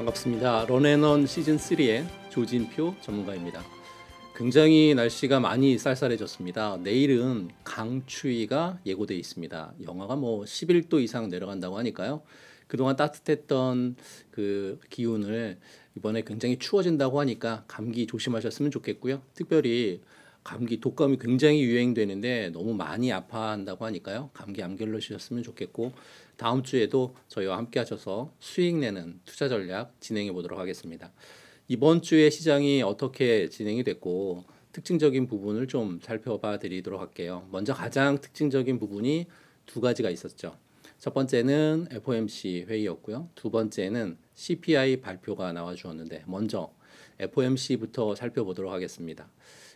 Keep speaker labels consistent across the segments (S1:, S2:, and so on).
S1: 반갑습니다. 런앤원 시즌3의 조진표 전문가입니다. 굉장히 날씨가 많이 쌀쌀해졌습니다. 내일은 강추위가 예고돼 있습니다. 영하가 뭐 11도 이상 내려간다고 하니까요. 그동안 따뜻했던 그 기운을 이번에 굉장히 추워진다고 하니까 감기 조심하셨으면 좋겠고요. 특별히 감기 독감이 굉장히 유행되는데 너무 많이 아파한다고 하니까요. 감기 암결로 셨으면 좋겠고 다음 주에도 저희와 함께 하셔서 수익 내는 투자 전략 진행해 보도록 하겠습니다. 이번 주에 시장이 어떻게 진행이 됐고 특징적인 부분을 좀 살펴봐 드리도록 할게요. 먼저 가장 특징적인 부분이 두 가지가 있었죠. 첫 번째는 FOMC 회의였고요. 두 번째는 CPI 발표가 나와 주었는데 먼저 FOMC부터 살펴보도록 하겠습니다.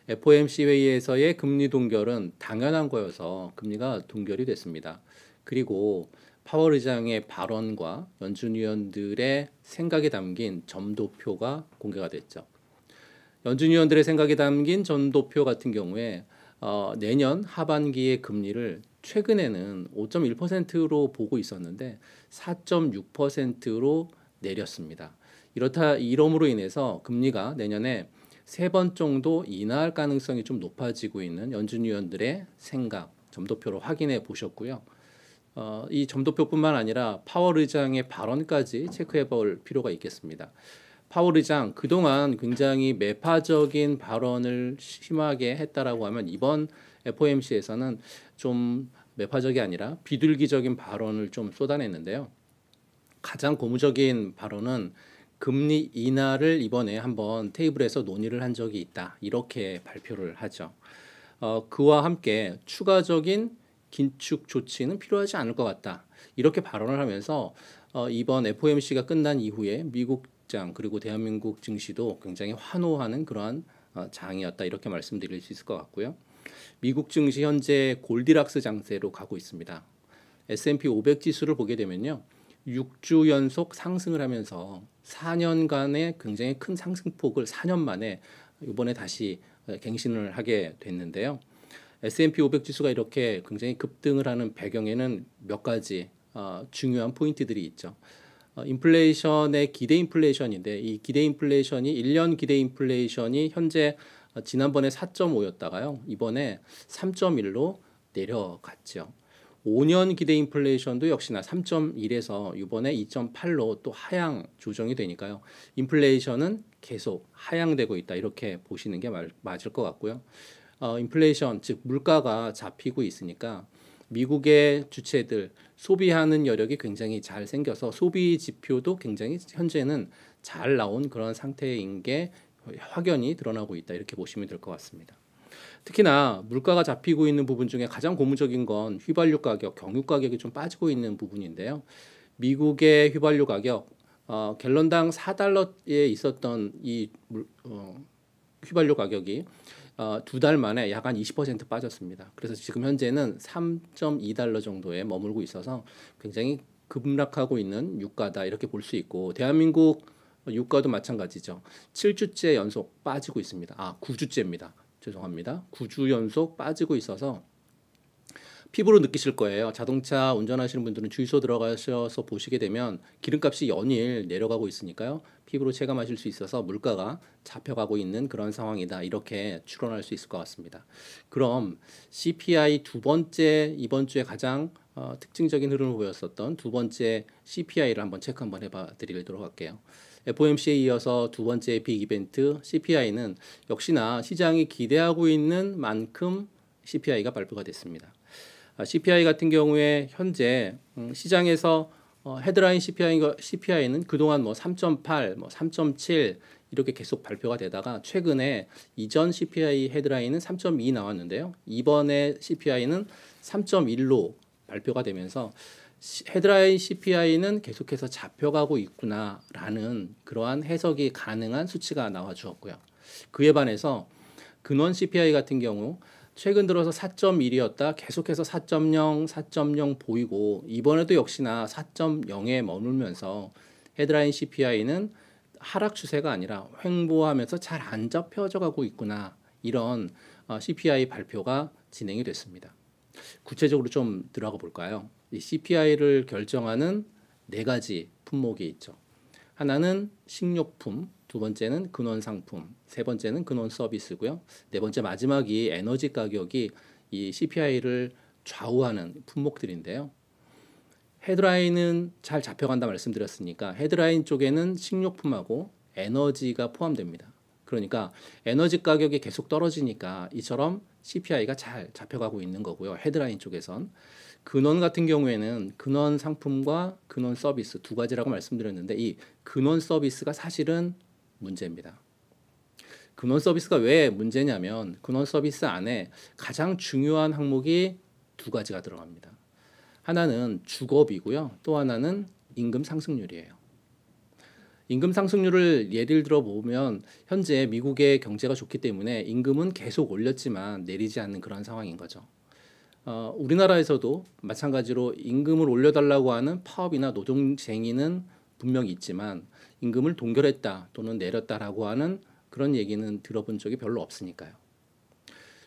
S1: FOMC 회의에서의 금리 동결은 당연한 거여서 금리가 동결이 됐습니다. 그리고 파월 의장의 발언과 연준 위원들의 생각이 담긴 점도표가 공개가 됐죠. 연준 위원들의 생각에 담긴 점도표 같은 경우에 어, 내년 하반기의 금리를 최근에는 5.1%로 보고 있었는데 4.6%로 내렸습니다. 이렇다 이러므로 인해서 금리가 내년에 세 번 정도 인하할 가능성이 좀 높아지고 있는 연준 위원들의 생각 점도표로 확인해 보셨고요. 어, 이 점도표뿐만 아니라 파월 의장의 발언까지 체크해 볼 필요가 있겠습니다. 파월 의장 그동안 굉장히 매파적인 발언을 심하게 했다라고 하면 이번 FOMC에서는 좀 매파적이 아니라 비둘기적인 발언을 좀 쏟아냈는데요. 가장 고무적인 발언은 금리 인하를 이번에 한번 테이블에서 논의를 한 적이 있다. 이렇게 발표를 하죠. 어, 그와 함께 추가적인 긴축 조치는 필요하지 않을 것 같다. 이렇게 발언을 하면서 어, 이번 FOMC가 끝난 이후에 미국장 그리고 대한민국 증시도 굉장히 환호하는 그러한 어, 장이었다 이렇게 말씀드릴 수 있을 것 같고요. 미국 증시 현재 골디락스 장세로 가고 있습니다. S&P 500 지수를 보게 되면요. 6주 연속 상승을 하면서 4년간의 굉장히 큰 상승폭을 4년 만에 이번에 다시 갱신을 하게 됐는데요. S&P 500 지수가 이렇게 굉장히 급등을 하는 배경에는 몇 가지 어, 중요한 포인트들이 있죠. 어, 인플레이션의 기대 인플레이션인데 이 기대 인플레이션이 일년 기대 인플레이션이 현재 어, 지난번에 4.5였다가요. 이번에 3.1로 내려갔죠. 5년 기대 인플레이션도 역시나 3.1에서 이번에 2.8로 또 하향 조정이 되니까요. 인플레이션은 계속 하향되고 있다. 이렇게 보시는 게 맞, 맞을 것 같고요. 어, 인플레이션 즉 물가가 잡히고 있으니까 미국의 주체들 소비하는 여력이 굉장히 잘 생겨서 소비 지표도 굉장히 현재는 잘 나온 그런 상태인 게 확연히 드러나고 있다 이렇게 보시면 될 것 같습니다. 특히나 물가가 잡히고 있는 부분 중에 가장 고무적인 건 휘발유 가격, 경유 가격이 좀 빠지고 있는 부분인데요. 미국의 휘발유 가격 어, 갤런당 4달러에 있었던 이 물, 어, 휘발유 가격이 어, 두 달 만에 약 한 20% 빠졌습니다. 그래서 지금 현재는 3.2달러 정도에 머물고 있어서 굉장히 급락하고 있는 유가다 이렇게 볼 수 있고 대한민국 유가도 마찬가지죠. 7주째 연속 빠지고 있습니다. 아, 9주째입니다. 죄송합니다. 9주 연속 빠지고 있어서 피부로 느끼실 거예요. 자동차 운전하시는 분들은 주유소 들어가셔서 보시게 되면 기름값이 연일 내려가고 있으니까요. 피부로 체감하실 수 있어서 물가가 잡혀가고 있는 그런 상황이다. 이렇게 추론할 수 있을 것 같습니다. 그럼 CPI 두 번째 이번 주에 가장 어, 특징적인 흐름을 보였었던 두 번째 CPI를 한번 체크 한번 해봐 드리도록 할게요. FOMC에 이어서 두 번째 빅 이벤트 CPI는 역시나 시장이 기대하고 있는 만큼 CPI가 발표가 됐습니다. 아, CPI 같은 경우에 현재 음, 시장에서 어, 헤드라인 CPI, CPI는 그동안 뭐 3.8, 뭐 3.7 이렇게 계속 발표가 되다가 최근에 이전 CPI 헤드라인은 3.2 나왔는데요. 이번에 CPI는 3.1로 발표가 되면서 헤드라인 CPI는 계속해서 잡혀가고 있구나라는 그러한 해석이 가능한 수치가 나와 주었고요. 그에 반해서 근원 CPI 같은 경우 최근 들어서 4.1이었다 계속해서 4.0, 4.0 보이고 이번에도 역시나 4.0에 머물면서 헤드라인 CPI는 하락 추세가 아니라 횡보하면서 잘 안 잡혀져 가고 있구나 이런 어, CPI 발표가 진행이 됐습니다. 구체적으로 좀 들어가 볼까요? 이 CPI를 결정하는 네 가지 품목이 있죠. 하나는 식료품, 두 번째는 근원 상품, 세 번째는 근원 서비스고요. 네 번째 마지막이 에너지 가격이 이 CPI를 좌우하는 품목들인데요. 헤드라인은 잘 잡혀간다 말씀드렸으니까 헤드라인 쪽에는 식료품하고 에너지가 포함됩니다. 그러니까 에너지 가격이 계속 떨어지니까 이처럼 CPI가 잘 잡혀가고 있는 거고요. 헤드라인 쪽에선 근원 같은 경우에는 근원 상품과 근원 서비스 두 가지라고 말씀드렸는데 이 근원 서비스가 사실은 문제입니다. 근원 서비스가 왜 문제냐면 근원 서비스 안에 가장 중요한 항목이 두 가지가 들어갑니다. 하나는 주거비고요. 또 하나는 임금 상승률이에요. 임금 상승률을 예를 들어 보면 현재 미국의 경제가 좋기 때문에 임금은 계속 올렸지만 내리지 않는 그런 상황인 거죠. 어, 우리나라에서도 마찬가지로 임금을 올려달라고 하는 파업이나 노동쟁의는 분명히 있지만 임금을 동결했다 또는 내렸다라고 하는 그런 얘기는 들어본 적이 별로 없으니까요.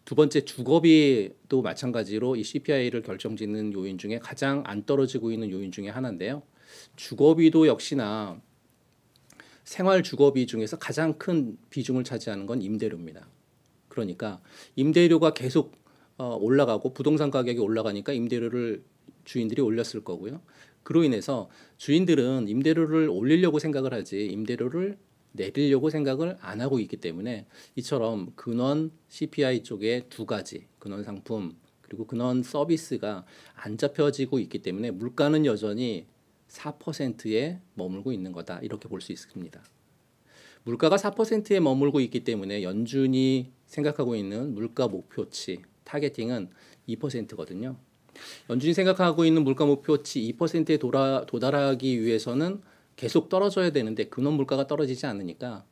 S1: 두 번째 주거비 도 마찬가지로 이 CPI를 결정짓는 요인 중에 가장 안 떨어지고 있는 요인 중에 하나인데요. 주거비도 역시나 생활 주거비 중에서 가장 큰 비중을 차지하는 건 임대료입니다. 그러니까 임대료가 계속 어, 올라가고 부동산 가격이 올라가니까 임대료를 주인들이 올렸을 거고요. 그로 인해서 주인들은 임대료를 올리려고 생각을 하지 임대료를 내리려고 생각을 안 하고 있기 때문에 이처럼 근원 CPI 쪽에 두 가지 근원 상품 그리고 근원 서비스가 안 잡혀지고 있기 때문에 물가는 여전히 4%에 머물고 있는 거다 이렇게 볼 수 있습니다. 물가가 4%에 머물고 있기 때문에 연준이 생각하고 있는 물가 목표치 타겟팅은 2%거든요. 연준이 생각하고 있는 물가 목표치 2%에 도라, 도달하기 위해서는 계속 떨어져야 되는데 근원 물가가 떨어지지 않으니까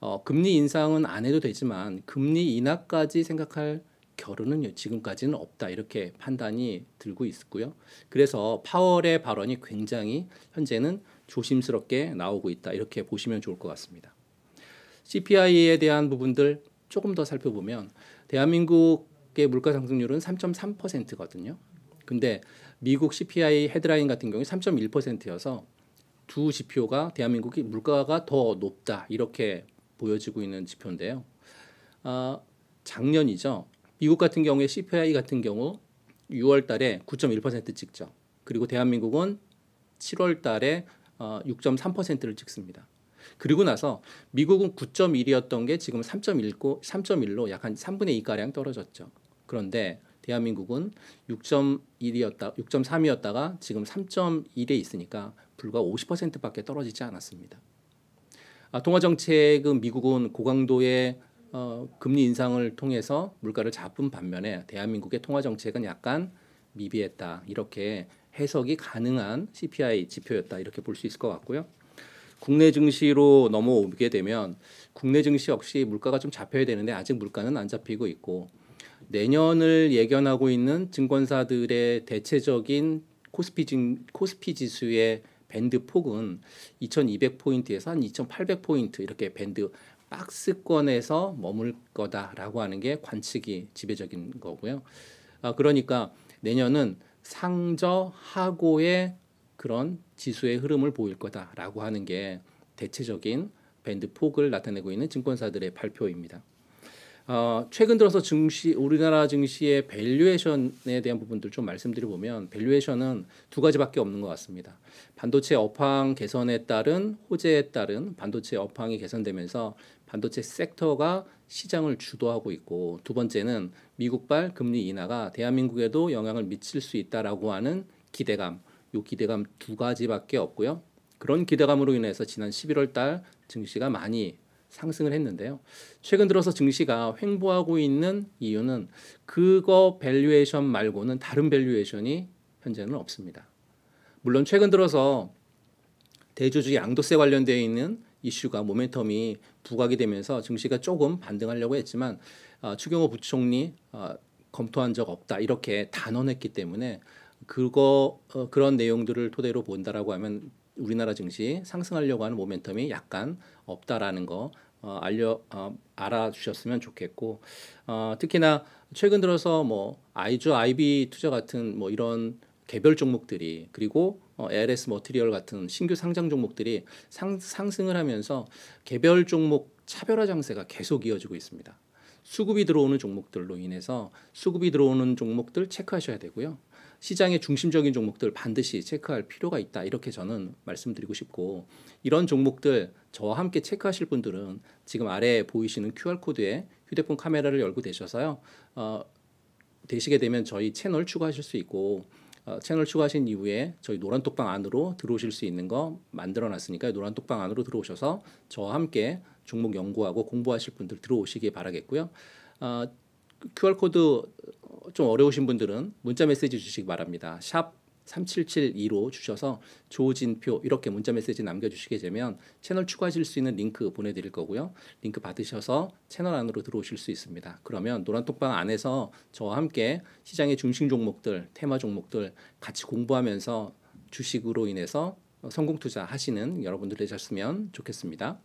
S1: 어, 금리 인상은 안 해도 되지만 금리 인하까지 생각할 결론은 지금까지는 없다 이렇게 판단이 들고 있고요. 그래서 파월의 발언이 굉장히 현재는 조심스럽게 나오고 있다 이렇게 보시면 좋을 것 같습니다. CPI에 대한 부분들 조금 더 살펴보면 대한민국의 물가 상승률은 3.3%거든요. 근데 미국 CPI 헤드라인 같은 경우에 3.1%여서 두 지표가 대한민국이 물가가 더 높다 이렇게 보여지고 있는 지표인데요. 아, 작년이죠. 미국 같은 경우에 CPI 같은 경우 6월 달에 9.1% 찍죠. 그리고 대한민국은 7월 달에 6.3%를 어, 찍습니다. 그리고 나서 미국은 9.1이었던 게 지금 3.1로 약한 3분의 2가량 떨어졌죠. 그런데 대한민국은 6.1이었다, 6.3이었다가 지금 3.1에 있으니까 불과 50%밖에 떨어지지 않았습니다. 아, 통화 정책은 미국은 고강도의 어, 금리 인상을 통해서 물가를 잡은 반면에 대한민국의 통화 정책은 약간 미비했다 이렇게 해석이 가능한 CPI 지표였다 이렇게 볼 수 있을 것 같고요. 국내 증시로 넘어오게 되면 국내 증시 역시 물가가 좀 잡혀야 되는데 아직 물가는 안 잡히고 있고 내년을 예견하고 있는 증권사들의 대체적인 코스피, 진, 코스피 지수의 밴드 폭은 2200포인트에서 한 2800포인트 이렇게 밴드 박스권에서 머물 거다라고 하는 게 관측이 지배적인 거고요. 아, 그러니까 내년은 상저 하고의 그런 지수의 흐름을 보일 거다라고 하는 게 대체적인 밴드 폭을 나타내고 있는 증권사들의 발표입니다. 어, 최근 들어서 증시 우리나라 증시의 밸류에이션에 대한 부분들 좀 말씀드려 보면 밸류에이션은 두 가지밖에 없는 것 같습니다. 반도체 업황 개선에 따른 호재에 따른 반도체 업황이 개선되면서 반도체 섹터가 시장을 주도하고 있고 두 번째는 미국발 금리 인하가 대한민국에도 영향을 미칠 수 있다라고 하는 기대감. 요 기대감 두 가지밖에 없고요. 그런 기대감으로 인해서 지난 11월 달 증시가 많이 상승을 했는데요. 최근 들어서 증시가 횡보하고 있는 이유는 그거 밸류에이션 말고는 다른 밸류에이션이 현재는 없습니다. 물론 최근 들어서 대주주 양도세 관련되어 있는 이슈가 모멘텀이 부각이 되면서 증시가 조금 반등하려고 했지만 어, 추경호 부총리 어, 검토한 적 없다 이렇게 단언했기 때문에 그거 어, 그런 내용들을 토대로 본다라고 하면 우리나라 증시 상승하려고 하는 모멘텀이 약간 없다라는 거 어, 알려 어, 알아주셨으면 좋겠고 어, 특히나 최근 들어서 뭐 아이주 아이비 투자 같은 뭐 이런 개별 종목들이 그리고 어, LS 머티리얼 같은 신규 상장 종목들이 상, 상승을 하면서 개별 종목 차별화 장세가 계속 이어지고 있습니다. 수급이 들어오는 종목들로 인해서 수급이 들어오는 종목들 체크하셔야 되고요. 시장의 중심적인 종목들 반드시 체크할 필요가 있다. 이렇게 저는 말씀드리고 싶고 이런 종목들 저와 함께 체크하실 분들은 지금 아래 보이시는 QR코드에 휴대폰 카메라를 열고 되셔서요. 어, 되시게 되면 저희 채널 추가하실 수 있고 어, 채널 추가하신 이후에 저희 노란 톡방 안으로 들어오실 수 있는 거 만들어 놨으니까 노란 톡방 안으로 들어오셔서 저와 함께 종목 연구하고 공부하실 분들 들어오시기 바라겠고요. 어, QR 코드 좀 어려우신 분들은 문자 메시지 주시기 바랍니다. 샵 3772로 주셔서 조진표 이렇게 문자 메시지 남겨주시게 되면 채널 추가하실 수 있는 링크 보내드릴 거고요. 링크 받으셔서 채널 안으로 들어오실 수 있습니다. 그러면 노란톡방 안에서 저와 함께 시장의 중심 종목들, 테마 종목들 같이 공부하면서 주식으로 인해서 성공 투자 하시는 여러분들 되셨으면 좋겠습니다.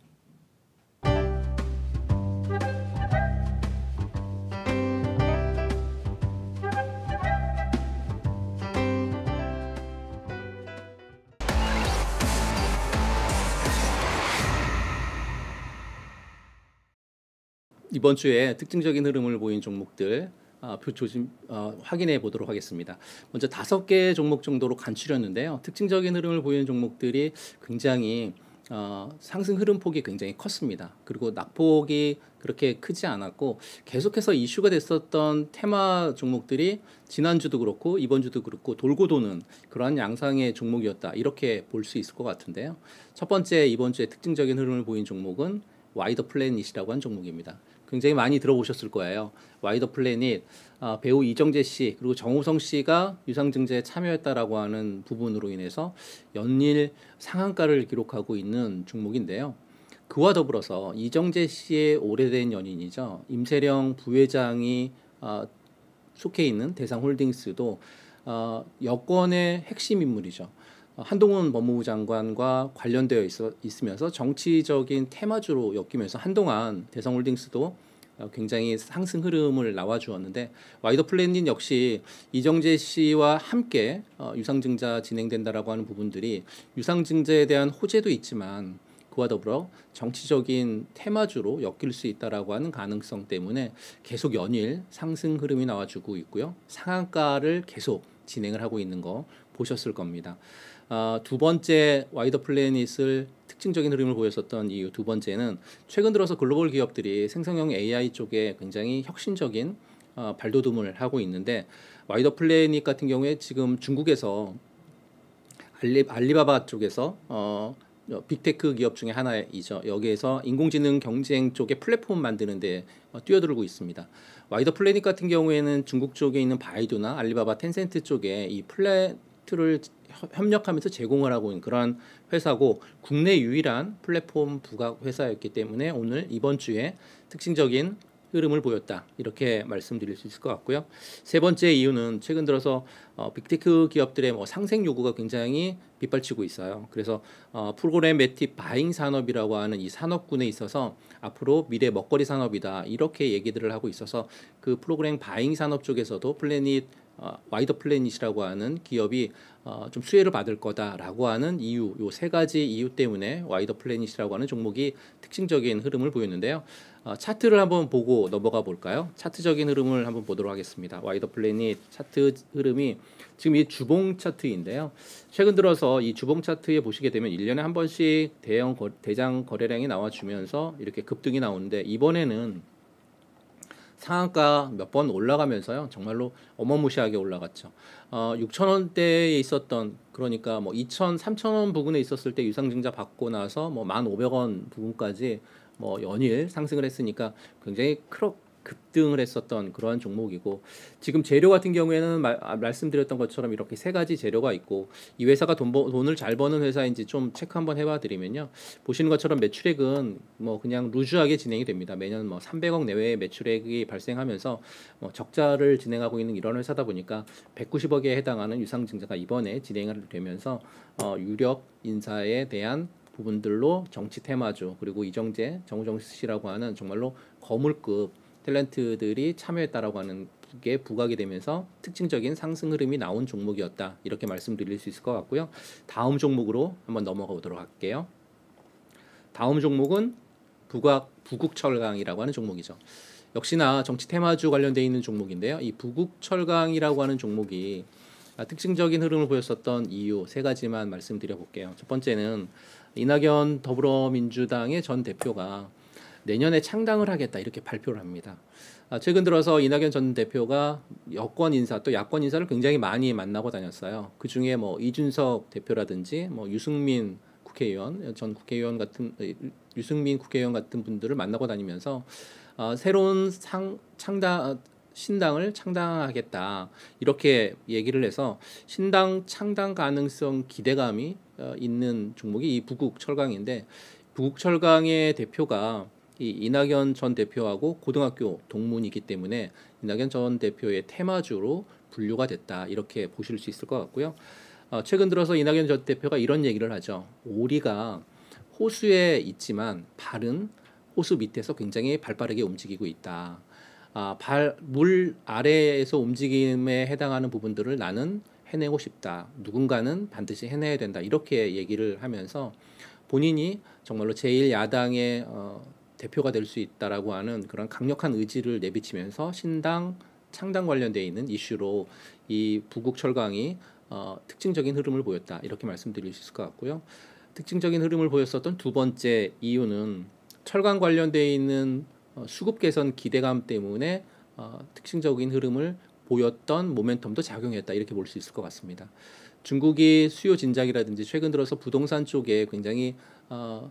S1: 이번 주에 특징적인 흐름을 보인 종목들 어, 조심 어, 확인해 보도록 하겠습니다. 먼저 다섯 개 종목 정도로 간추렸는데요. 특징적인 흐름을 보이는 종목들이 굉장히 어, 상승 흐름 폭이 굉장히 컸습니다. 그리고 낙폭이 그렇게 크지 않았고 계속해서 이슈가 됐었던 테마 종목들이 지난주도 그렇고 이번 주도 그렇고 돌고 도는 그러한 양상의 종목이었다. 이렇게 볼 수 있을 것 같은데요. 첫 번째 이번 주에 특징적인 흐름을 보인 종목은 와이더 플래닛이라고 한 종목입니다. 굉장히 많이 들어보셨을 거예요. 와이더 플래닛 아, 어, 배우 이정재 씨 그리고 정우성 씨가 유상증자에 참여했다라고 하는 부분으로 인해서 연일 상한가를 기록하고 있는 종목인데요. 그와 더불어서 이정재 씨의 오래된 연인이죠 임세령 부회장이 아, 속해 있는 대상홀딩스도 어, 여권의 핵심 인물이죠. 어, 한동훈 법무부 장관과 관련되어 있어, 있으면서 정치적인 테마주로 엮이면서 한동안 대성홀딩스도 어, 굉장히 상승 흐름을 나와주었는데 와이더 플래딩 역시 이정재 씨와 함께 어, 유상증자 진행된다라고 하는 부분들이 유상증자에 대한 호재도 있지만 그와 더불어 정치적인 테마주로 엮일 수 있다라고 하는 가능성 때문에 계속 연일 상승 흐름이 나와주고 있고요 상한가를 계속 진행을 하고 있는 거 보셨을 겁니다. 어, 두 번째 와이더 플래닛을 특징적인 흐름을 보였었던 이유 두 번째는 최근 들어서 글로벌 기업들이 생성형 AI 쪽에 굉장히 혁신적인 어, 발돋움을 하고 있는데 와이더 플래닛 같은 경우에 지금 중국에서 알리, 알리바바 쪽에서 어, 어 빅테크 기업 중에 하나이죠. 여기에서 인공지능 경쟁 쪽에 플랫폼 만드는 데 어, 뛰어들고 있습니다. 와이더 플래닛 같은 경우에는 중국 쪽에 있는 바이두나 알리바바 텐센트 쪽에 이 플랫 을 협력하면서 제공을 하고 있는 그러한 회사고 국내 유일한 플랫폼 부각 회사였기 때문에 오늘 이번 주에 특징적인 흐름을 보였다 이렇게 말씀드릴 수 있을 것 같고요. 세 번째 이유는 최근 들어서 어, 빅테크 기업들의 뭐 상생 요구가 굉장히 빗발치고 있어요. 그래서 어, 프로그램 매팁 바잉 산업이라고 하는 이 산업군에 있어서 앞으로 미래 먹거리 산업이다 이렇게 얘기들을 하고 있어서 그 프로그램 바잉 산업 쪽에서도 플래닛 와이더 어, 플래닛이라고 하는 기업이 어, 좀 수혜를 받을 거다라고 하는 이유, 요 세 가지 이유 때문에 와이더 플래닛이라고 하는 종목이 특징적인 흐름을 보였는데요. 어, 차트를 한번 보고 넘어가 볼까요? 차트적인 흐름을 한번 보도록 하겠습니다. 와이더 플래닛 차트 흐름이 지금 이 주봉 차트인데요. 최근 들어서 이 주봉 차트에 보시게 되면 1년에 한 번씩 대형 거, 대장 거래량이 나와주면서 이렇게 급등이 나오는데 이번에는 상한가 몇 번 올라가면서요. 정말로 어마무시하게 올라갔죠. 어, 6천 원대에 있었던 그러니까 뭐 2천, 3천 원 부근에 있었을 때 유상증자 받고 나서 뭐 1,500원 부근까지 뭐 연일 상승을 했으니까 굉장히 크로, 급등을 했었던 그러한 종목이고 지금 재료 같은 경우에는 말, 아, 말씀드렸던 것처럼 이렇게 세 가지 재료가 있고 이 회사가 돈, 돈을 잘 버는 회사인지 좀 체크 한번 해봐드리면요 보시는 것처럼 매출액은 뭐 그냥 루즈하게 진행이 됩니다 매년 뭐 300억 내외의 매출액이 발생하면서 뭐 적자를 진행하고 있는 이런 회사다 보니까 190억에 해당하는 유상증자가 이번에 진행을 되면서 어, 유력 인사에 대한 부분들로 정치 테마주 그리고 이정재 정우정 씨라고 하는 정말로 거물급 탤런트들이 참여했다라고 하는 게 부각이 되면서 특징적인 상승 흐름이 나온 종목이었다 이렇게 말씀드릴 수 있을 것 같고요. 다음 종목으로 한번 넘어가 보도록 할게요. 다음 종목은 부각 부국철강이라고 하는 종목이죠. 역시나 정치 테마주 관련돼 있는 종목인데요. 이부국철강이라고 하는 종목이 특징적인 흐름을 보였었던 이유 세 가지만 말씀드려 볼게요. 첫 번째는 이낙연 더불어민주당의 전 대표가 내년에 창당을 하겠다 이렇게 발표를 합니다. 아, 최근 들어서 이낙연 전 대표가 여권 인사 또 야권 인사를 굉장히 많이 만나고 다녔어요. 그 중에 뭐 이준석 대표라든지 뭐 유승민 국회의원 전 국회의원 같은 유승민 국회의원 같은 분들을 만나고 다니면서 아, 새로운 상, 창당 아, 신당을 창당하겠다 이렇게 얘기를 해서 신당 창당 가능성 기대감이 어, 있는 종목이 이 북극 철강인데 북극 철강의 대표가 이 이낙연 전 대표하고 고등학교 동문이기 때문에 이낙연 전 대표의 테마주로 분류가 됐다 이렇게 보실 수 있을 것 같고요. 어, 최근 들어서 이낙연 전 대표가 이런 얘기를 하죠. 오리가 호수에 있지만 발은 호수 밑에서 굉장히 발빠르게 움직이고 있다. 아, 발, 물 아래에서 움직임에 해당하는 부분들을 나는 해내고 싶다. 누군가는 반드시 해내야 된다. 이렇게 얘기를 하면서 본인이 정말로 제일 야당의 어, 대표가 될 수 있다라고 하는 그런 강력한 의지를 내비치면서 신당 창당 관련돼 있는 이슈로 이 부국 철강이 어, 특징적인 흐름을 보였다 이렇게 말씀드릴 수 있을 것 같고요. 특징적인 흐름을 보였었던 두 번째 이유는 철강 관련돼 있는 어, 수급 개선 기대감 때문에 어, 특징적인 흐름을 보였던 모멘텀도 작용했다 이렇게 볼 수 있을 것 같습니다. 중국이 수요 진작이라든지 최근 들어서 부동산 쪽에 굉장히 어,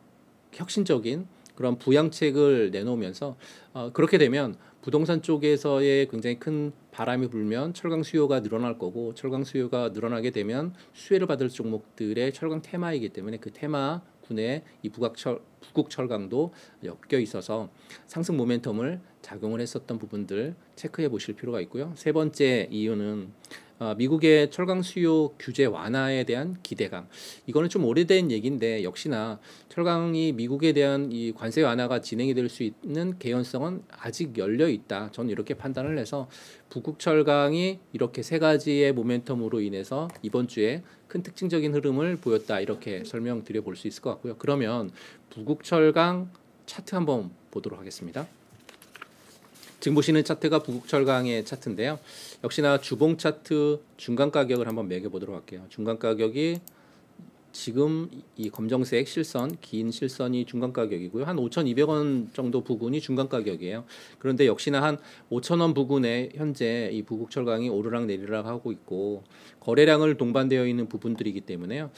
S1: 혁신적인 그런 부양책을 내놓으면서 어, 그렇게 되면 부동산 쪽에서의 굉장히 큰 바람이 불면 철강 수요가 늘어날 거고 철강 수요가 늘어나게 되면 수혜를 받을 종목들의 철강 테마이기 때문에 그 테마 군의 이 북악철 북극 철강도 엮여 있어서 상승 모멘텀을 작용을 했었던 부분들 체크해 보실 필요가 있고요. 세 번째 이유는 어, 미국의 철강 수요 규제 완화에 대한 기대감. 이거는 좀 오래된 얘기인데 역시나 철강이 미국에 대한 이 관세 완화가 진행이 될 수 있는 개연성은 아직 열려 있다. 저는 이렇게 판단을 해서 북극 철강이 이렇게 세 가지의 모멘텀으로 인해서 이번 주에 큰 특징적인 흐름을 보였다. 이렇게 설명드려 볼수 있을 것 같고요. 그러면 북극 철강 차트 한번 보도록 하겠습니다. 지금 보시는 차트가 북극철강의 차트인데요. 역시나 주봉 차트 중간 가격을 한번 매겨 보도록 할게요. 중간 가격이 지금 이 검정색 실선, 긴 실선이 중간 가격이고요. 한 5,200원 정도 부근이 중간 가격이에요. 그런데 역시나 한 5,000원 부근에 현재 이 부국철강이 오르락 내리락 하고 있고 거래량을 동반되어 있는 부분들이기 때문에요.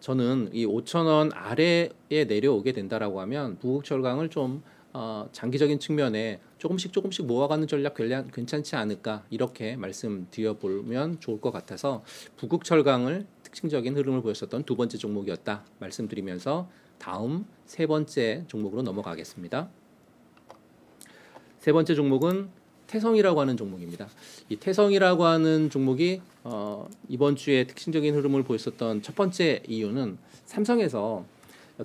S1: 저는 이 5,000원 아래에 내려오게 된다라고 하면 부국철강을 좀 어, 장기적인 측면에 조금씩 조금씩 모아가는 전략 괜찮지 않을까 이렇게 말씀드려 보면 좋을 것 같아서 북극 철강을 특징적인 흐름을 보였었던 두 번째 종목이었다 말씀드리면서 다음 세 번째 종목으로 넘어가겠습니다. 세 번째 종목은 태성이라고 하는 종목입니다. 이 태성이라고 하는 종목이 어, 이번 주에 특징적인 흐름을 보였었던 첫 번째 이유는 삼성에서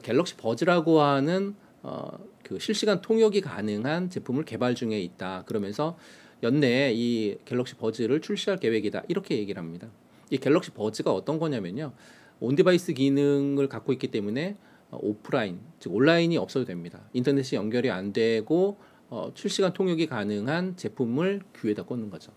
S1: 갤럭시 버즈라고 하는 어, 그 실시간 통역이 가능한 제품을 개발 중에 있다. 그러면서 연내에 이 갤럭시 버즈를 출시할 계획이다. 이렇게 얘기를 합니다. 이 갤럭시 버즈가 어떤 거냐면요. 온디바이스 기능을 갖고 있기 때문에 어, 오프라인, 즉 온라인이 없어도 됩니다. 인터넷이 연결이 안 되고 어, 출시간 통역이 가능한 제품을 귀에다 꽂는 거죠.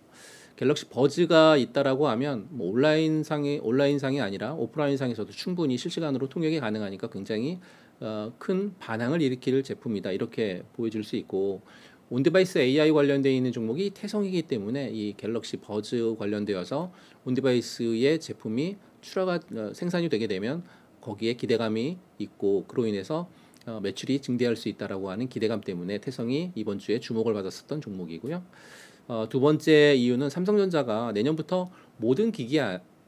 S1: 갤럭시 버즈가 있다라고 하면 뭐 온라인 상에 온라인 상이 아니라 오프라인 상에서도 충분히 실시간으로 통역이 가능하니까 굉장히 어, 큰 반항을 일으킬 제품이다 이렇게 보여질 수 있고 온디바이스 AI 관련되어 있는 종목이 태성이기 때문에 이 갤럭시 버즈 관련되어서 온디바이스의 제품이 출하가 어, 생산이 되게 되면 거기에 기대감이 있고 그로 인해서 어, 매출이 증대할 수 있다라고 하는 기대감 때문에 태성이 이번 주에 주목을 받았었던 종목이고요. 두 번째 이유는 삼성전자가 내년부터 모든 기기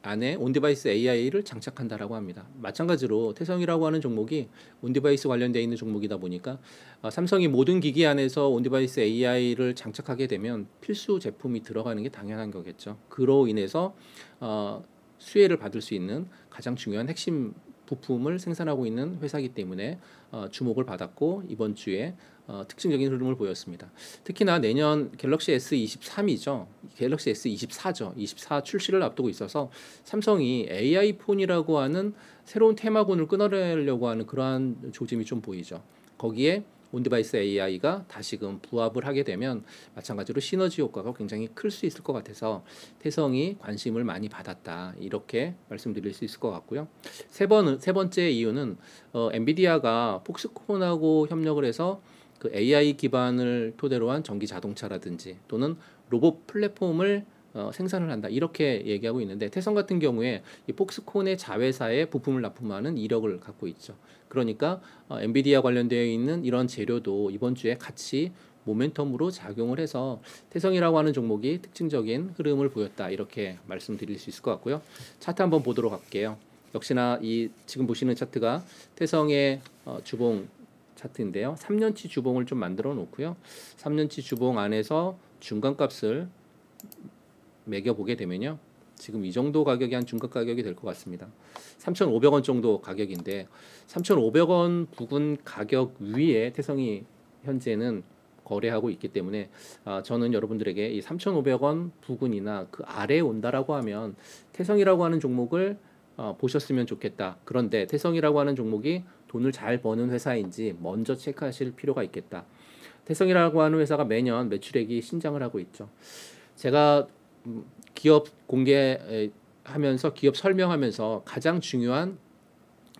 S1: 안에 온디바이스 AI를 장착한다라고 합니다. 마찬가지로 태성이라고 하는 종목이 온디바이스 관련되어 있는 종목이다 보니까 어, 삼성이 모든 기기 안에서 온디바이스 AI를 장착하게 되면 필수 제품이 들어가는 게 당연한 거겠죠. 그로 인해서 어, 수혜를 받을 수 있는 가장 중요한 핵심 부품을 생산하고 있는 회사이기 때문에 어, 주목을 받았고 이번 주에 어, 특징적인 흐름을 보였습니다. 특히나 내년 갤럭시 S23이죠. 갤럭시 S24죠. 24 출시를 앞두고 있어서 삼성이 AI 폰이라고 하는 새로운 테마군을 끊어내려고 하는 그러한 조짐이 좀 보이죠. 거기에 온디바이스 AI가 다시금 부합을 하게 되면 마찬가지로 시너지 효과가 굉장히 클 수 있을 것 같아서 태성이 관심을 많이 받았다 이렇게 말씀드릴 수 있을 것 같고요. 세 번 세 번째 이유는 어, 엔비디아가 폭스콘하고 협력을 해서 그 AI 기반을 토대로 한 전기 자동차라든지 또는 로봇 플랫폼을 어, 생산을 한다 이렇게 얘기하고 있는데 태성 같은 경우에 이 폭스콘의 자회사에 부품을 납품하는 이력을 갖고 있죠. 그러니까 어, 엔비디아 관련되어 있는 이런 재료도 이번 주에 같이 모멘텀으로 작용을 해서 태성이라고 하는 종목이 특징적인 흐름을 보였다 이렇게 말씀드릴 수 있을 것 같고요. 차트 한번 보도록 할게요. 역시나 이 지금 보시는 차트가 태성의 어, 주봉 차트인데요. 3년치 주봉을 좀 만들어 놓고요. 3년치 주봉 안에서 중간값을 매겨 보게 되면요. 지금 이 정도 가격이 한 중급 가격이 될 것 같습니다. 3,500원 정도 가격인데 3,500원 부근 가격 위에 태성이 현재는 거래하고 있기 때문에 아, 저는 여러분들에게 이 3,500원 부근이나 그 아래에 온다라고 하면 태성이라고 하는 종목을 어, 보셨으면 좋겠다. 그런데 태성이라고 하는 종목이 돈을 잘 버는 회사인지 먼저 체크하실 필요가 있겠다. 태성이라고 하는 회사가 매년 매출액이 신장을 하고 있죠. 제가 음, 기업 공개하면서 기업 설명하면서 가장 중요한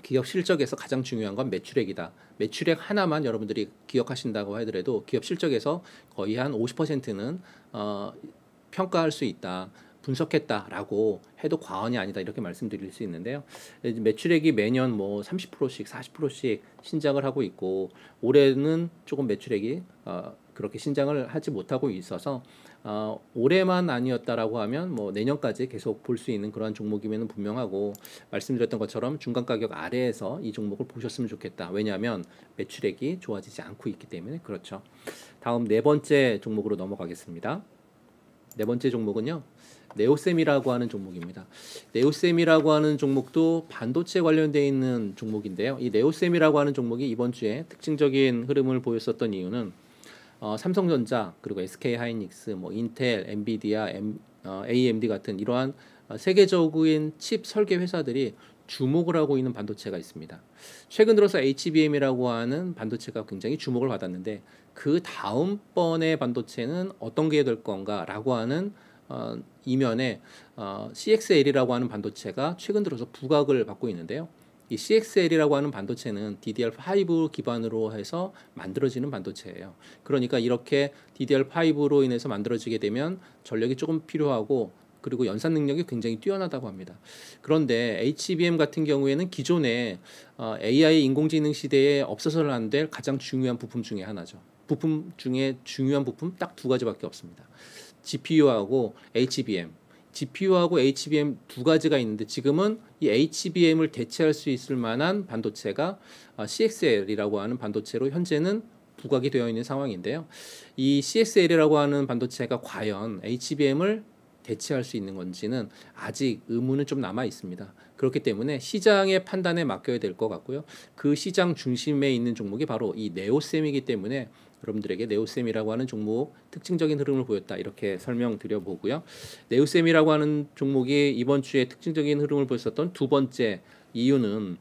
S1: 기업 실적에서 가장 중요한 건 매출액이다. 매출액 하나만 여러분들이 기억하신다고 하더라도 기업 실적에서 거의 한 50%는 어, 평가할 수 있다. 분석했다라고 해도 과언이 아니다 이렇게 말씀드릴 수 있는데요. 매출액이 매년 뭐 30%씩 40%씩 신장을 하고 있고 올해는 조금 매출액이 어, 그렇게 신장을 하지 못하고 있어서 어, 올해만 아니었다라고 하면 뭐 내년까지 계속 볼 수 있는 그러한 종목임에는 분명하고 말씀드렸던 것처럼 중간 가격 아래에서 이 종목을 보셨으면 좋겠다. 왜냐하면 매출액이 좋아지지 않고 있기 때문에 그렇죠. 다음 네 번째 종목으로 넘어가겠습니다. 네 번째 종목은요. 네오셈이라고 하는 종목입니다. 네오셈이라고 하는 종목도 반도체 관련되어 있는 종목인데요. 이 네오셈이라고 하는 종목이 이번 주에 특징적인 흐름을 보였었던 이유는 어, 삼성전자 그리고 SK 하이닉스, 뭐 인텔, 엔비디아, M, 어, AMD 같은 이러한 어, 세계적인 칩 설계 회사들이 주목을 하고 있는 반도체가 있습니다. 최근 들어서 HBM이라고 하는 반도체가 굉장히 주목을 받았는데 그 다음번의 반도체는 어떤 게 될 건가라고 하는 어, 이면에 어, CXL이라고 하는 반도체가 최근 들어서 부각을 받고 있는데요. 이 CXL이라고 하는 반도체는 DDR5 기반으로 해서 만들어지는 반도체예요. 그러니까 이렇게 DDR5로 인해서 만들어지게 되면 전력이 조금 필요하고 그리고 연산 능력이 굉장히 뛰어나다고 합니다. 그런데 HBM 같은 경우에는 기존에 어, AI 인공지능 시대에 없어서는 안 될 가장 중요한 부품 중에 하나죠. 부품 중에 중요한 부품 딱 두 가지밖에 없습니다. GPU하고 HBM. GPU하고 HBM 두 가지가 있는데 지금은 이 HBM을 대체할 수 있을 만한 반도체가 아, CXL이라고 하는 반도체로 현재는 부각이 되어 있는 상황인데요. 이 CXL이라고 하는 반도체가 과연 HBM을 대체할 수 있는 건지는 아직 의문은 좀 남아 있습니다. 그렇기 때문에 시장의 판단에 맡겨야 될 것 같고요. 그 시장 중심에 있는 종목이 바로 이 네오셈이기 때문에 여러분들에게 네오셈이라고 하는 종목 특징적인 흐름을 보였다 이렇게 설명드려 보고요. 네오셈이라고 하는 종목이 이번 주에 특징적인 흐름을 보였었던 두 번째 이유는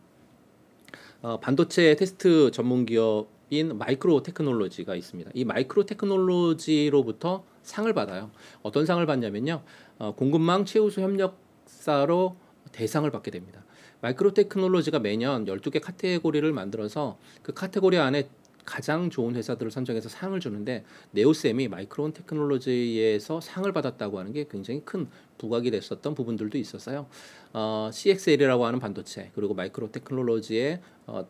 S1: 어, 반도체 테스트 전문 기업인 마이크로 테크놀로지가 있습니다. 이 마이크로 테크놀로지로부터 상을 받아요. 어떤 상을 받냐면요. 어, 공급망 최우수 협력사로 대상을 받게 됩니다. 마이크로 테크놀로지가 매년 12개 카테고리를 만들어서 그 카테고리 안에 가장 좋은 회사들을 선정해서 상을 주는데 네오셈이 마이크론 테크놀로지에서 상을 받았다고 하는 게 굉장히 큰 부각이 됐었던 부분들도 있었어요. 어, CXL이라고 하는 반도체 그리고 마이크로 테크놀로지의 어,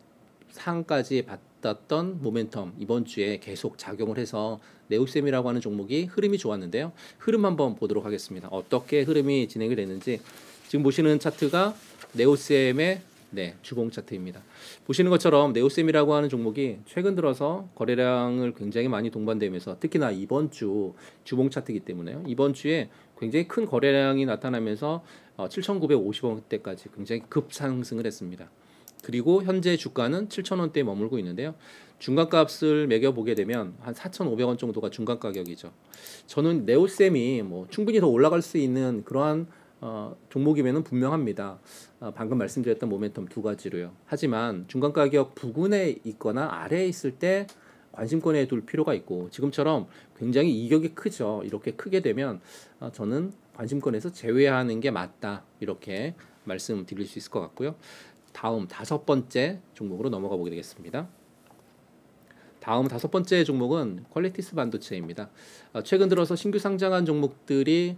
S1: 상까지 받았던 모멘텀 이번 주에 계속 작용을 해서 네오셈이라고 하는 종목이 흐름이 좋았는데요. 흐름 한번 보도록 하겠습니다. 어떻게 흐름이 진행이 됐는지 지금 보시는 차트가 네오셈의 네, 주공 차트입니다. 보시는 것처럼 네오셈이라고 하는 종목이 최근 들어서 거래량을 굉장히 많이 동반되면서 특히나 이번 주 주봉 차트이기 때문에요. 이번 주에 굉장히 큰 거래량이 나타나면서 7,950원대까지 어, 굉장히 급상승을 했습니다. 그리고 현재 주가는 7,000원대에 머물고 있는데요. 중간값을 매겨 보게 되면 한 4,500원 정도가 중간 가격이죠. 저는 네오셈이 뭐 충분히 더 올라갈 수 있는 그러한 어, 종목임에는 분명합니다. 어, 방금 말씀드렸던 모멘텀 두 가지로요. 하지만 중간 가격 부근에 있거나 아래에 있을 때 관심권에 둘 필요가 있고 지금처럼 굉장히 이격이 크죠. 이렇게 크게 되면 어, 저는 관심권에서 제외하는 게 맞다 이렇게 말씀드릴 수 있을 것 같고요. 다음 다섯 번째 종목으로 넘어가 보게 되겠습니다. 다음 다섯 번째 종목은 퀄리티스 반도체입니다. 어, 최근 들어서 신규 상장한 종목들이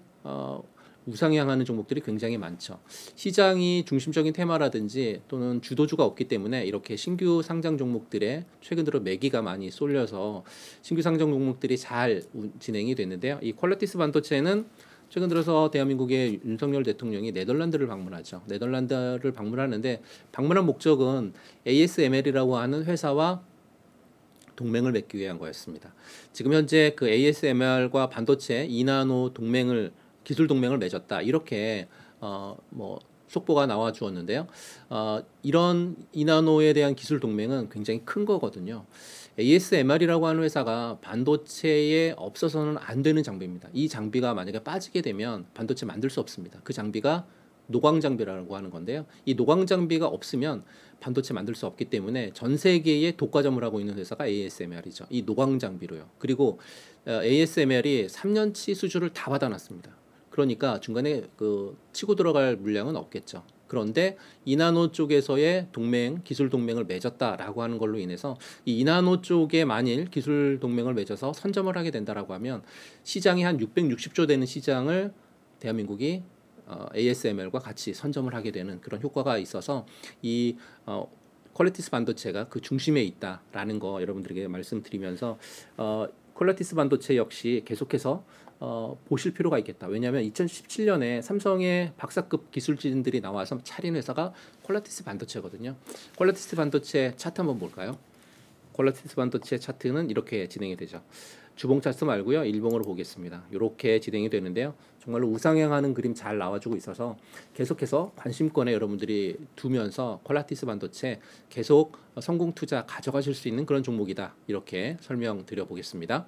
S1: 우상향하는 종목들이 굉장히 많죠. 시장이 중심적인 테마라든지 또는 주도주가 없기 때문에 이렇게 신규 상장 종목들의 최근 들어 매기가 많이 쏠려서 신규 상장 종목들이 잘 진행이 됐는데요. 이 퀄리티스 반도체는 최근 들어서 대한민국의 윤석열 대통령이 네덜란드를 방문하죠. 네덜란드를 방문하는데 방문한 목적은 ASML이라고 하는 회사와 동맹을 맺기 위한 거였습니다. 지금 현재 그 ASML과 반도체 이나노 동맹을 기술 동맹을 맺었다 이렇게 어, 뭐 속보가 나와 주었는데요. 어, 이런 이나노에 대한 기술 동맹은 굉장히 큰 거거든요. ASMR이라고 하는 회사가 반도체에 없어서는 안 되는 장비입니다. 이 장비가 만약에 빠지게 되면 반도체 만들 수 없습니다. 그 장비가 노광 장비라고 하는 건데요. 이 노광 장비가 없으면 반도체 만들 수 없기 때문에 전 세계에 독과점을 하고 있는 회사가 ASMR이죠. 이 노광 장비로요. 그리고 ASMR이 어, 3년치 수주를 다 받아놨습니다. 그러니까 중간에 그 치고 들어갈 물량은 없겠죠. 그런데 이나노 쪽에서의 동맹 기술 동맹을 맺었다라고 하는 걸로 인해서 이 이나노 쪽에 만일 기술 동맹을 맺어서 선점을 하게 된다라고 하면 시장이 한 660조 되는 시장을 대한민국이 어, ASML과 같이 선점을 하게 되는 그런 효과가 있어서 이 어, 퀄리티스 반도체가 그 중심에 있다라는 거 여러분들에게 말씀드리면서 어, 퀄리티스 반도체 역시 계속해서 어, 보실 필요가 있겠다. 왜냐하면 2017년에 삼성의 박사급 기술진들이 나와서 차린 회사가 콜라티스 반도체거든요. 콜라티스 반도체 차트 한번 볼까요? 콜라티스 반도체 차트는 이렇게 진행이 되죠. 주봉 차트 말고요. 일봉으로 보겠습니다. 이렇게 진행이 되는데요. 정말로 우상향하는 그림 잘 나와주고 있어서 계속해서 관심권에 여러분들이 두면서 콜라티스 반도체 계속 성공 투자 가져가실 수 있는 그런 종목이다. 이렇게 설명드려 보겠습니다.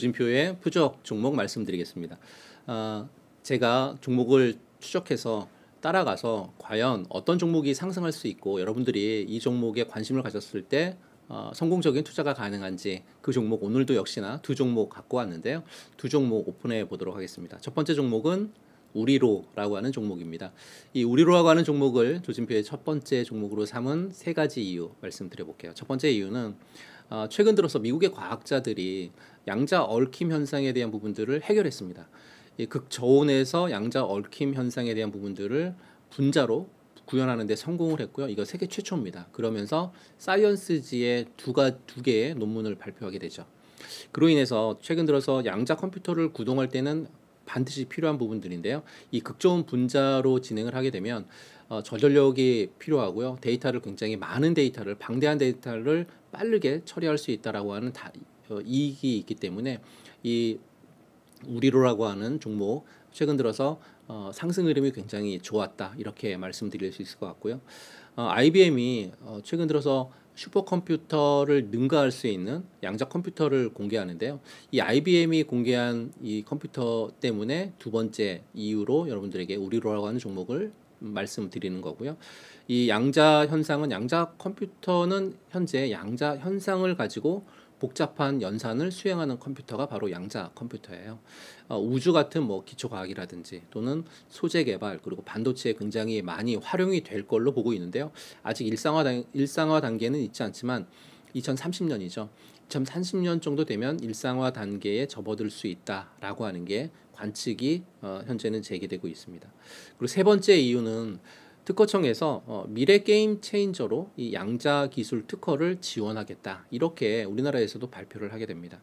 S1: 조진표의 표적 종목 말씀드리겠습니다. 어, 제가 종목을 추적해서 따라가서 과연 어떤 종목이 상승할 수 있고 여러분들이 이 종목에 관심을 가졌을 때 어, 성공적인 투자가 가능한지 그 종목 오늘도 역시나 두 종목 갖고 왔는데요. 두 종목 오픈해 보도록 하겠습니다. 첫 번째 종목은 우리로라고 하는 종목입니다. 이 우리로라고 하는 종목을 조진표의 첫 번째 종목으로 삼은 세 가지 이유 말씀드려 볼게요. 첫 번째 이유는 어, 최근 들어서 미국의 과학자들이 양자 얽힘 현상에 대한 부분들을 해결했습니다. 극저온에서 양자 얽힘 현상에 대한 부분들을 분자로 구현하는 데 성공을 했고요. 이거 세계 최초입니다. 그러면서 사이언스지에 두가 두 개의 논문을 발표하게 되죠. 그로 인해서 최근 들어서 양자 컴퓨터를 구동할 때는 반드시 필요한 부분들인데요. 이 극저온 분자로 진행을 하게 되면 어, 저전력이 필요하고요. 데이터를 굉장히 많은 데이터를 방대한 데이터를 빠르게 처리할 수 있다라고 하는 다, 어, 이익이 있기 때문에 이 우리로라고 하는 종목 최근 들어서 어, 상승 흐름이 굉장히 좋았다 이렇게 말씀드릴 수 있을 것 같고요. 어, IBM이 어, 최근 들어서 슈퍼컴퓨터를 능가할 수 있는 양자 컴퓨터를 공개하는데요. 이 IBM이 공개한 이 컴퓨터 때문에 두 번째 이유로 여러분들에게 우리로라고 하는 종목을 말씀드리는 거고요. 이 양자 현상은 양자 컴퓨터는 현재 양자 현상을 가지고 복잡한 연산을 수행하는 컴퓨터가 바로 양자 컴퓨터예요. 어, 우주 같은 뭐 기초 과학이라든지 또는 소재 개발 그리고 반도체에 굉장히 많이 활용이 될 걸로 보고 있는데요. 아직 일상화 단, 일상화 단계는 있지 않지만 2030년이죠. 2030년 정도 되면 일상화 단계에 접어들 수 있다라고 하는 게 관측이 어, 현재는 제기되고 있습니다. 그리고 세 번째 이유는 특허청에서 어, 미래 게임 체인저로 이 양자 기술 특허를 지원하겠다 이렇게 우리나라에서도 발표를 하게 됩니다.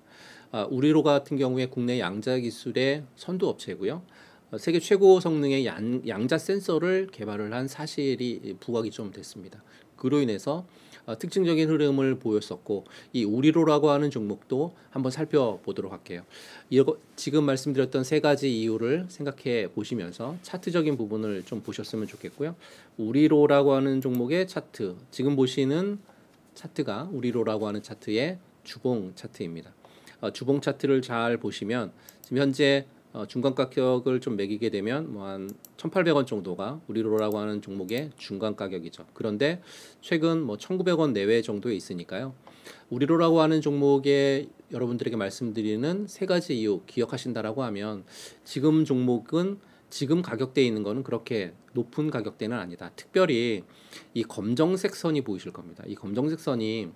S1: 아, 우리로 같은 경우에 국내 양자 기술의 선두 업체고요. 어, 세계 최고 성능의 양, 양자 센서를 개발을 한 사실이 부각이 좀 됐습니다. 그로 인해서 어, 특징적인 흐름을 보였었고 이 우리로라고 하는 종목도 한번 살펴보도록 할게요. 이거 지금 말씀드렸던 세 가지 이유를 생각해 보시면서 차트적인 부분을 좀 보셨으면 좋겠고요. 우리로라고 하는 종목의 차트 지금 보시는 차트가 우리로라고 하는 차트의 주봉 차트입니다. 어, 주봉 차트를 잘 보시면 지금 현재 어, 중간가 격을 좀 매기게 되면 뭐한 1,800원 정도가 우리로라고 하는 종목의 중간 가격이죠. 그런데 최근 뭐 1,900원 내외 정도에 있으니까요. 우리로라고 하는 종목에 여러분들에게 말씀드리는 세 가지 이유 기억하신다라고 하면 지금 종목은 지금 가격대에 있는 거는 그렇게 높은 가격대는 아니다. 특별히 이 검정색 선이 보이실 겁니다. 이 검정색 선이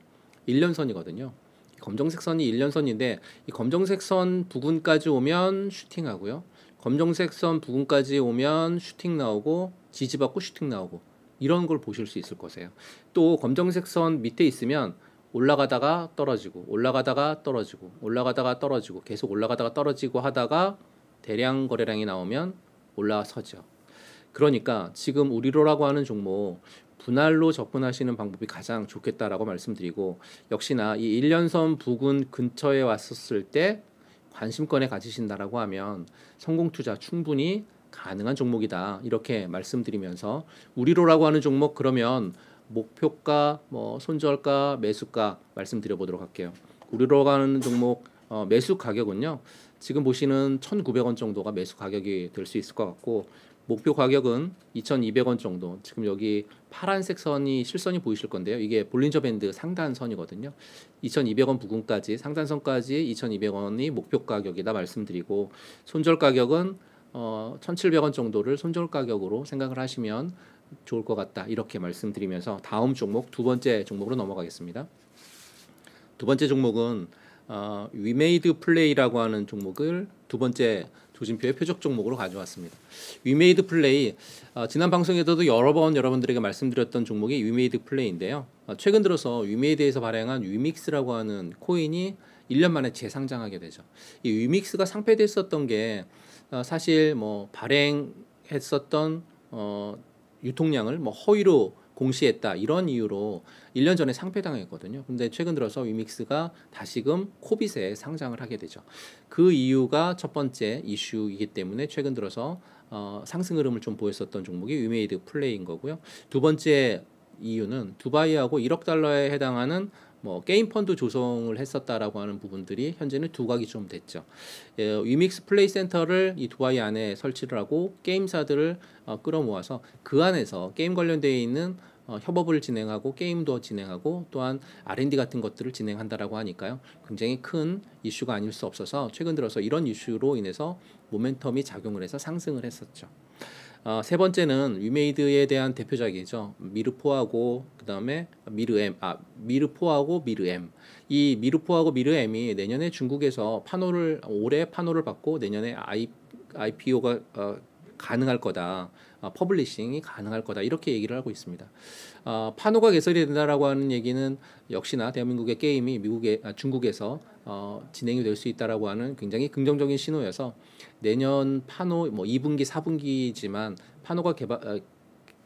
S1: 일년선이거든요 검정색 선이 일련 선인데 이 검정색 선 부근까지 오면 슈팅하고요. 검정색 선 부근까지 오면 슈팅 나오고 지지받고 슈팅 나오고 이런 걸 보실 수 있을 거세요. 또 검정색 선 밑에 있으면 올라가다가 떨어지고 올라가다가 떨어지고 올라가다가 떨어지고 계속 올라가다가 떨어지고 하다가 대량 거래량이 나오면 올라서죠. 그러니까 지금 우리로라고 하는 종목 분할로 접근하시는 방법이 가장 좋겠다라고 말씀드리고 역시나 이일년선 부근 근처에 왔었을 때 관심권에 가지신다라고 하면 성공 투자 충분히 가능한 종목이다 이렇게 말씀드리면서 우리로라고 하는 종목 그러면 목표가 뭐 손절가 매수가 말씀드려 보도록 할게요 우리로 가는 종목 어, 매수 가격은요 지금 보시는 1,900원 정도가 매수 가격이 될 수 있을 것 같고 목표 가격은 2,200원 정도 지금 여기 파란색 선이 실선이 보이실 건데요. 이게 볼린저 밴드 상단선이거든요. 2,200원 부근까지 상단선까지 2,200원이 목표 가격이다 말씀드리고 손절 가격은 어, 1,700원 정도를 손절 가격으로 생각을 하시면 좋을 것 같다 이렇게 말씀드리면서 다음 종목 두 번째 종목으로 넘어가겠습니다. 두 번째 종목은 어, 위메이드 플레이라고 하는 종목을 두 번째 조진표의 표적 종목으로 가져왔습니다. 위메이드 플레이 어, 지난 방송에서도 여러 번 여러분들에게 말씀드렸던 종목이 위메이드 플레이인데요. 어, 최근 들어서 위메이드에서 발행한 위믹스라고 하는 코인이 1년 만에 재상장하게 되죠. 이 위믹스가 상폐됐었던 게 어, 사실 뭐 발행했었던 어, 유통량을 뭐 허위로 공시했다 이런 이유로 1년 전에 상폐당했거든요. 근데 최근 들어서 위믹스가 다시금 코빗에 상장을 하게 되죠. 그 이유가 첫 번째 이슈이기 때문에 최근 들어서 어, 상승 흐름을 좀 보였었던 종목이 위메이드 플레이인 거고요. 두 번째 이유는 두바이하고 1억 달러에 해당하는 뭐 게임 펀드 조성을 했었다라고 하는 부분들이 현재는 두각이 좀 됐죠. 예, 위믹스 플레이 센터를 이 두바이 안에 설치를 하고 게임사들을 어, 끌어모아서 그 안에서 게임 관련되어 있는 어, 협업을 진행하고 게임도 진행하고 또한 R&D 같은 것들을 진행한다라고 하니까요. 굉장히 큰 이슈가 아닐 수 없어서 최근 들어서 이런 이슈로 인해서 모멘텀이 작용을 해서 상승을 했었죠. 어, 세 번째는 위메이드에 대한 대표작이죠. 미르포하고 그다음에 미르엠 아 미르포하고 미르엠 이 미르포하고 미르엠이 내년에 중국에서 판호를 올해 판호를 받고 내년에 IPO가 어, 가능할 거다. 퍼블리싱이 어, 가능할 거다 이렇게 얘기를 하고 있습니다. 어, 판호가 개설이 된다라고 하는 얘기는 역시나 대한민국의 게임이 미국의 아, 중국에서 어, 진행이 될 수 있다라고 하는 굉장히 긍정적인 신호여서 내년 판호 뭐 2분기 4분기지만 판호가 개발 아,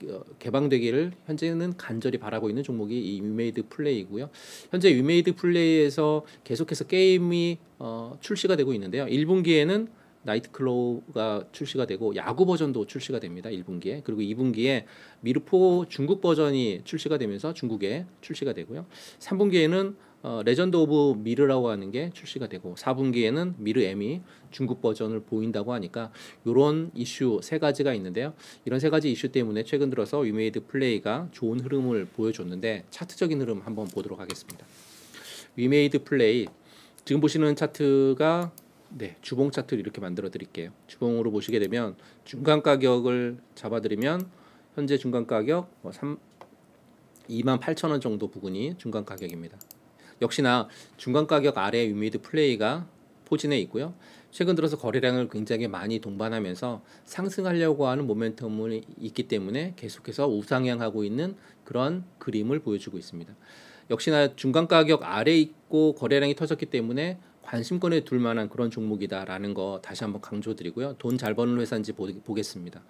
S1: 어, 개방되기를 현재는 간절히 바라고 있는 종목이 이 위메이드 플레이고요. 현재 위메이드 플레이에서 계속해서 게임이 어, 출시가 되고 있는데요. 1분기에는 나이트클로우가 출시가 되고 야구 버전도 출시가 됩니다. 1분기에. 그리고 2분기에 미르포 중국 버전이 출시가 되면서 중국에 출시가 되고요. 3분기에는 어, 레전드 오브 미르라고 하는 게 출시가 되고 4분기에는 미르 M이 중국 버전을 보인다고 하니까 이런 이슈 세 가지가 있는데요. 이런 세 가지 이슈 때문에 최근 들어서 위메이드 플레이가 좋은 흐름을 보여줬는데 차트적인 흐름 한번 보도록 하겠습니다. 위메이드 플레이 지금 보시는 차트가 네, 주봉 차트를 이렇게 만들어 드릴게요. 주봉으로 보시게 되면 중간 가격을 잡아 드리면 현재 중간 가격 3 뭐 28,000원 정도 부근이 중간 가격입니다. 역시나 중간 가격 아래 유미드 플레이가 포진해 있고요. 최근 들어서 거래량을 굉장히 많이 동반하면서 상승하려고 하는 모멘텀이 있기 때문에 계속해서 우상향하고 있는 그런 그림을 보여주고 있습니다. 역시나 중간 가격 아래 있고 거래량이 터졌기 때문에 관심권에 둘 만한 그런 종목이다라는 거 다시 한번 강조드리고요. 돈 잘 버는 회사인지 보, 겠습니다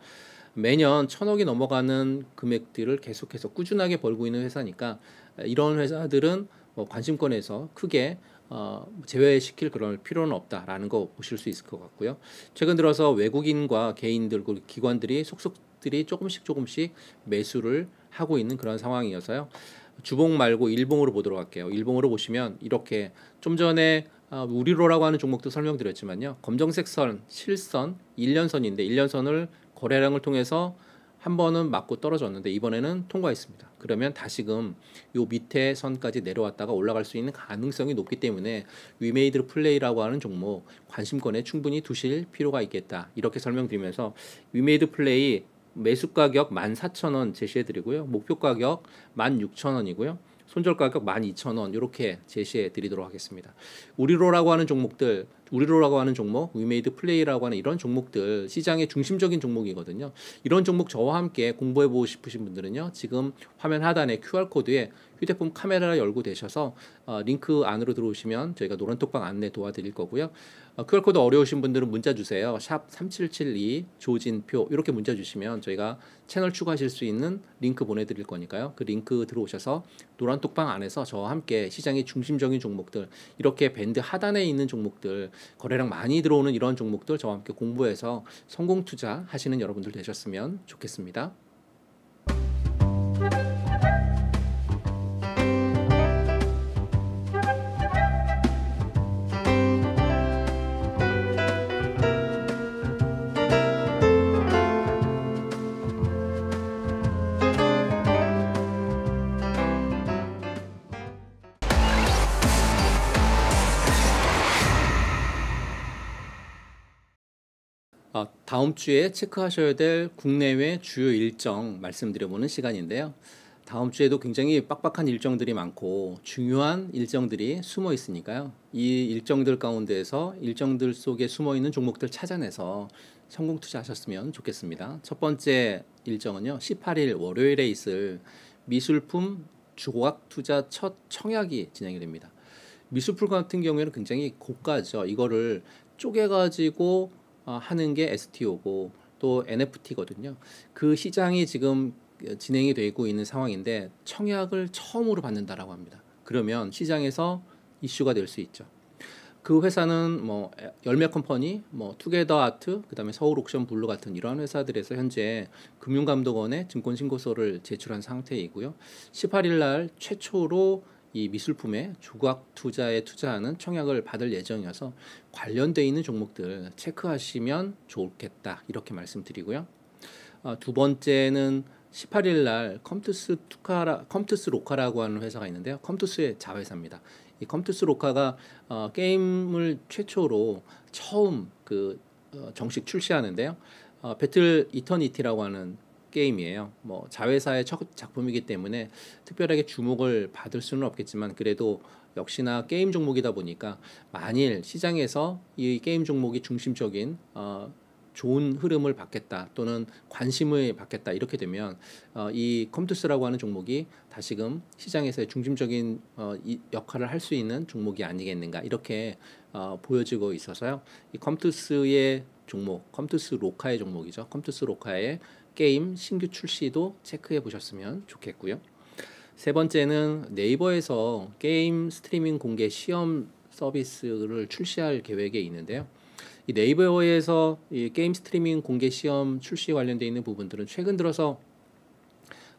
S1: 매년 천억이 넘어가는 금액들을 계속해서 꾸준하게 벌고 있는 회사니까 이런 회사들은 뭐 관심권에서 크게 어, 제외시킬 그런 필요는 없다라는 거 보실 수 있을 것 같고요. 최근 들어서 외국인과 개인들 그리고 기관들이 속속들이 조금씩 조금씩 매수를 하고 있는 그런 상황이어서요. 주봉 말고 일봉으로 보도록 할게요. 일봉으로 보시면 이렇게 좀 전에 아, 우리로라고 하는 종목도 설명드렸지만요. 검정색 선, 실선, 일년선인데일년선을 거래량을 통해서 한 번은 맞고 떨어졌는데 이번에는 통과했습니다. 그러면 다시금 요 밑에 선까지 내려왔다가 올라갈 수 있는 가능성이 높기 때문에 위메이드 플레이라고 하는 종목 관심권에 충분히 두실 필요가 있겠다. 이렇게 설명드리면서 위메이드 플레이 매수 가격 14,000원 제시해 드리고요. 목표 가격 16,000원이고요. 손절 가격 12,000원 이렇게 제시해 드리도록 하겠습니다. 우리로라고 하는 종목들, 우리로라고 하는 종목, 위메이드 플레이라고 하는 이런 종목들 시장의 중심적인 종목이거든요. 이런 종목 저와 함께 공부해 보고 싶으신 분들은요. 지금 화면 하단에 QR 코드에 휴대폰 카메라 열고 되셔서 어, 링크 안으로 들어오시면 저희가 노란톡방 안내 도와드릴 거고요. 어, QR코드 어려우신 분들은 문자 주세요. 샵 3772 조진표 이렇게 문자 주시면 저희가 채널 추가하실 수 있는 링크 보내드릴 거니까요. 그 링크 들어오셔서 노란 톡방 안에서 저와 함께 시장의 중심적인 종목들 이렇게 밴드 하단에 있는 종목들 거래량 많이 들어오는 이런 종목들 저와 함께 공부해서 성공 투자 하시는 여러분들 되셨으면 좋겠습니다. 다음 주에 체크하셔야 될 국내외 주요 일정 말씀드려보는 시간인데요. 다음 주에도 굉장히 빡빡한 일정들이 많고 중요한 일정들이 숨어 있으니까요. 이 일정들 가운데에서 일정들 속에 숨어 있는 종목들 찾아내서 성공 투자하셨으면 좋겠습니다. 첫 번째 일정은요. 18일 월요일에 있을 미술품 주고학 투자 첫 청약이 진행이 됩니다. 미술품 같은 경우에는 굉장히 고가죠. 이거를 쪼개가지고 어, 하는 게 STO고 또 NFT거든요. 그 시장이 지금 진행이 되고 있는 상황인데 청약을 처음으로 받는다라고 합니다. 그러면 시장에서 이슈가 될 수 있죠. 그 회사는 뭐 열매 컴퍼니, 뭐 투게더 아트, 그다음에 서울 옥션 블루 같은 이런 회사들에서 현재 금융감독원에 증권 신고서를 제출한 상태이고요. 18일 날 최초로 이 미술품에 조각 투자에 투자하는 청약을 받을 예정이어서 관련돼 있는 종목들 체크하시면 좋겠다 이렇게 말씀드리고요. 어, 두 번째는 18일 날 컴투스 투카라 컴투스 로카라고 하는 회사가 있는데요. 컴투스의 자회사입니다. 이 컴투스 로카가 어, 게임을 최초로 처음 그 어, 정식 출시하는데요. 어, 배틀 이터니티라고 하는 게임이에요. 뭐 자회사의 첫 작품이기 때문에 특별하게 주목을 받을 수는 없겠지만 그래도 역시나 게임 종목이다 보니까 만일 시장에서 이 게임 종목이 중심적인 어, 좋은 흐름을 받겠다 또는 관심을 받겠다 이렇게 되면 어, 이 컴투스라고 하는 종목이 다시금 시장에서의 중심적인 어, 이 역할을 할 수 있는 종목이 아니겠는가 이렇게 어, 보여지고 있어서요. 이 컴투스의 종목, 컴투스 로카의 종목이죠. 컴투스 로카의 게임 신규 출시도 체크해 보셨으면 좋겠고요. 세 번째는 네이버에서 게임 스트리밍 공개 시험 서비스를 출시할 계획에 있는데요. 이 네이버에서 이 게임 스트리밍 공개 시험 출시 관련돼 있는 부분들은 최근 들어서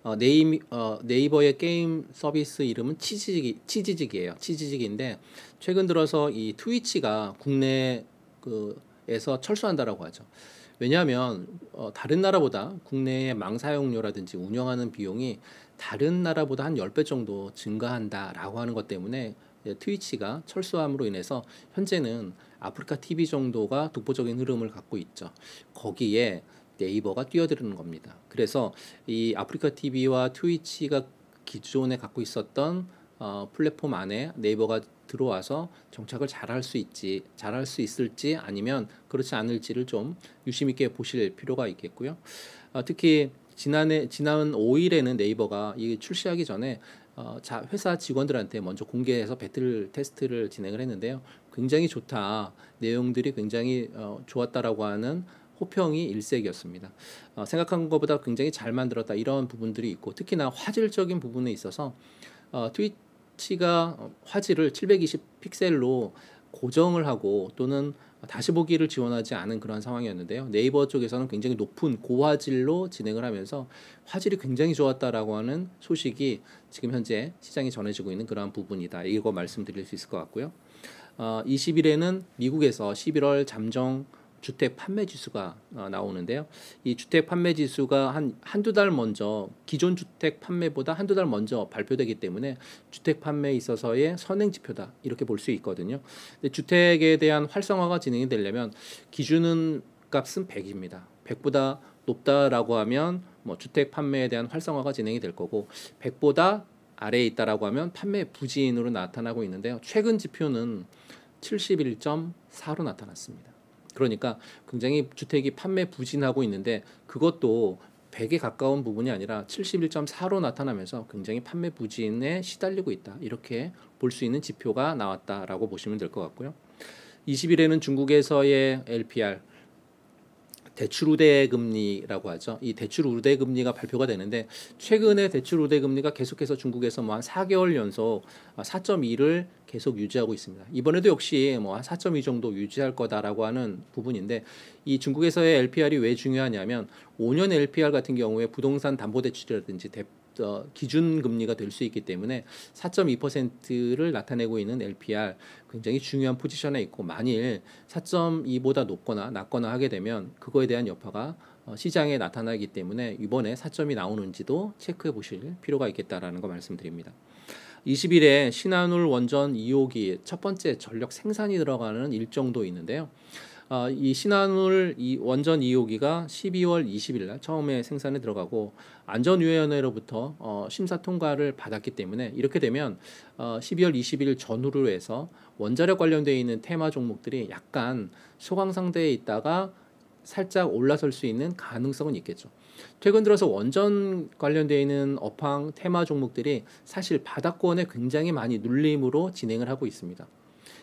S1: 어, 네이, 어, 네이버의 게임 서비스 이름은 치지직이, 치지직이요 치지직인데 최근 들어서 이 트위치가 국내에서 철수한다라고 하죠. 왜냐하면 어, 다른 나라보다 국내의 망사용료라든지 운영하는 비용이 다른 나라보다 한1 0배 정도 증가한다라고 하는 것 때문에 예, 트위치가 철수함으로 인해서 현재는 아프리카 TV 정도가 독보적인 흐름을 갖고 있죠. 거기에 네이버가 뛰어드는 겁니다. 그래서 이 아프리카 TV와 트위치가 기존에 갖고 있었던 어, 플랫폼 안에 네이버가 들어와서 정착을 잘할 수 있지 잘할 수 있을지 아니면 그렇지 않을지를 좀 유심 있게 보실 필요가 있겠고요. 어, 특히 지난해 지난 5일에는 네이버가 이 출시하기 전에 어, 자, 회사 직원들한테 먼저 공개해서 배틀 테스트를 진행을 했는데요. 굉장히 좋다. 내용들이 굉장히 어, 좋았다라고 하는 호평이 일색이었습니다. 어, 생각한 것보다 굉장히 잘 만들었다 이런 부분들이 있고 특히나 화질적인 부분에 있어서 어, 트위, 수치가 화질을 720 픽셀로 고정을 하고 또는 다시 보기를 지원하지 않은 그러한 상황이었는데요. 네이버 쪽에서는 굉장히 높은 고화질로 진행을 하면서 화질이 굉장히 좋았다라고 하는 소식이 지금 현재 시장에 전해지고 있는 그러한 부분이다. 이거 말씀드릴 수 있을 것 같고요. 어, 20일에는 미국에서 11월 잠정 주택 판매 지수가 어, 나오는데요. 이 주택 판매 지수가 한 한두 달 먼저 기존 주택 판매보다 한두 달 먼저 발표되기 때문에 주택 판매에 있어서의 선행 지표다 이렇게 볼 수 있거든요. 근데 주택에 대한 활성화가 진행이 되려면 기준은 값은 100입니다. 100보다 높다라고 하면 뭐 주택 판매에 대한 활성화가 진행이 될 거고 100보다 아래에 있다라고 하면 판매 부진으로 나타나고 있는데요. 최근 지표는 71.4로 나타났습니다. 그러니까 굉장히 주택이 판매 부진하고 있는데 그것도 100에 가까운 부분이 아니라 71.4로 나타나면서 굉장히 판매 부진에 시달리고 있다. 이렇게 볼 수 있는 지표가 나왔다라고 보시면 될 것 같고요. 20일에는 중국에서의 LPR 대출 우대 금리라고 하죠. 이 대출 우대 금리가 발표가 되는데 최근에 대출 우대 금리가 계속해서 중국에서 뭐 한 4개월 연속 4.2를 계속 유지하고 있습니다. 이번에도 역시 뭐 한 4.2 정도 유지할 거다라고 하는 부분인데 이 중국에서의 LPR이 왜 중요하냐면 5년 LPR 같은 경우에 부동산 담보 대출이라든지 대 어, 기준 금리가 될 수 있기 때문에 4.2%를 나타내고 있는 LPR 굉장히 중요한 포지션에 있고 만일 4.2보다 높거나 낮거나 하게 되면 그거에 대한 여파가 어, 시장에 나타나기 때문에 이번에 4점이 나오는지도 체크해 보실 필요가 있겠다라는 거 말씀드립니다. 20일에 신한울 원전 2호기 첫 번째 전력 생산이 들어가는 일정도 있는데요. 어, 이 신한울 이 원전 2호기가 12월 20일 날 처음에 생산에 들어가고 안전위원회로부터 어, 심사 통과를 받았기 때문에 이렇게 되면 어, 12월 20일 전후로 해서 원자력 관련되어 있는 테마 종목들이 약간 소강 상태에 있다가 살짝 올라설 수 있는 가능성은 있겠죠. 최근 들어서 원전 관련되어 있는 업황 테마 종목들이 사실 바닥권에 굉장히 많이 눌림으로 진행을 하고 있습니다.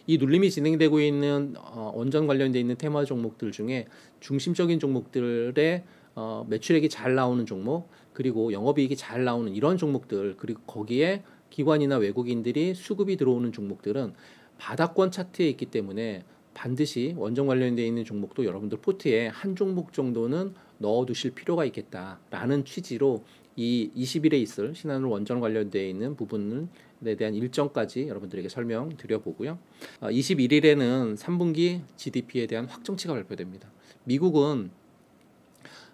S1: 이 눌림이 진행되고 있는 어, 원전 관련돼 있는 테마 종목들 중에 중심적인 종목들의 어, 매출액이 잘 나오는 종목 그리고 영업이익이 잘 나오는 이런 종목들 그리고 거기에 기관이나 외국인들이 수급이 들어오는 종목들은 바닥권 차트에 있기 때문에 반드시 원전 관련돼 있는 종목도 여러분들 포트에 한 종목 정도는 넣어두실 필요가 있겠다라는 취지로 이 20일에 있을 신한울 원전 관련돼 있는 부분을 에 대한 일정까지 여러분들에게 설명드려 보고요. 21일에는 어, 3분기 GDP에 대한 확정치가 발표됩니다. 미국은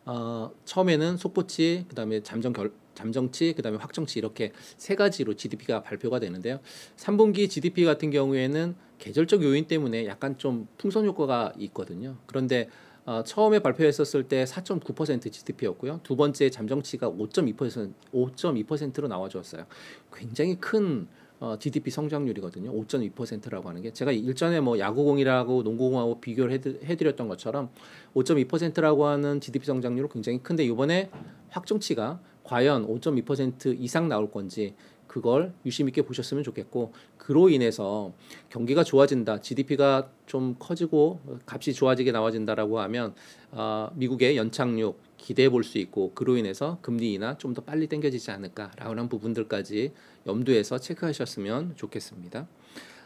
S1: 어, 처음에는 속보치, 그다음에 잠정 결, 잠정치, 그다음에 확정치 이렇게 세 가지로 GDP가 발표가 되는데요. 3분기 GDP 같은 경우에는 계절적 요인 때문에 약간 좀 풍선 효과가 있거든요. 그런데 어, 처음에 발표했었을 때 4.9% GDP였고요. 두 번째 잠정치가 5.2% 5.2%로 나와주었어요. 굉장히 큰 어, GDP 성장률이거든요. 5.2%라고 하는 게 제가 일전에 뭐 야구공이라고 농구공하고 비교를 해드, 해드렸던 것처럼 5.2%라고 하는 GDP 성장률은 굉장히 큰데 이번에 확정치가 과연 5.2% 이상 나올 건지 그걸 유심 있게 보셨으면 좋겠고 그로 인해서 경기가 좋아진다, GDP가 좀 커지고 값이 좋아지게 나와진다라고 하면 어, 미국의 연착륙 기대해 볼 수 있고 그로 인해서 금리 인하 좀 더 빨리 당겨지지 않을까라는 부분들까지 염두에서 체크하셨으면 좋겠습니다.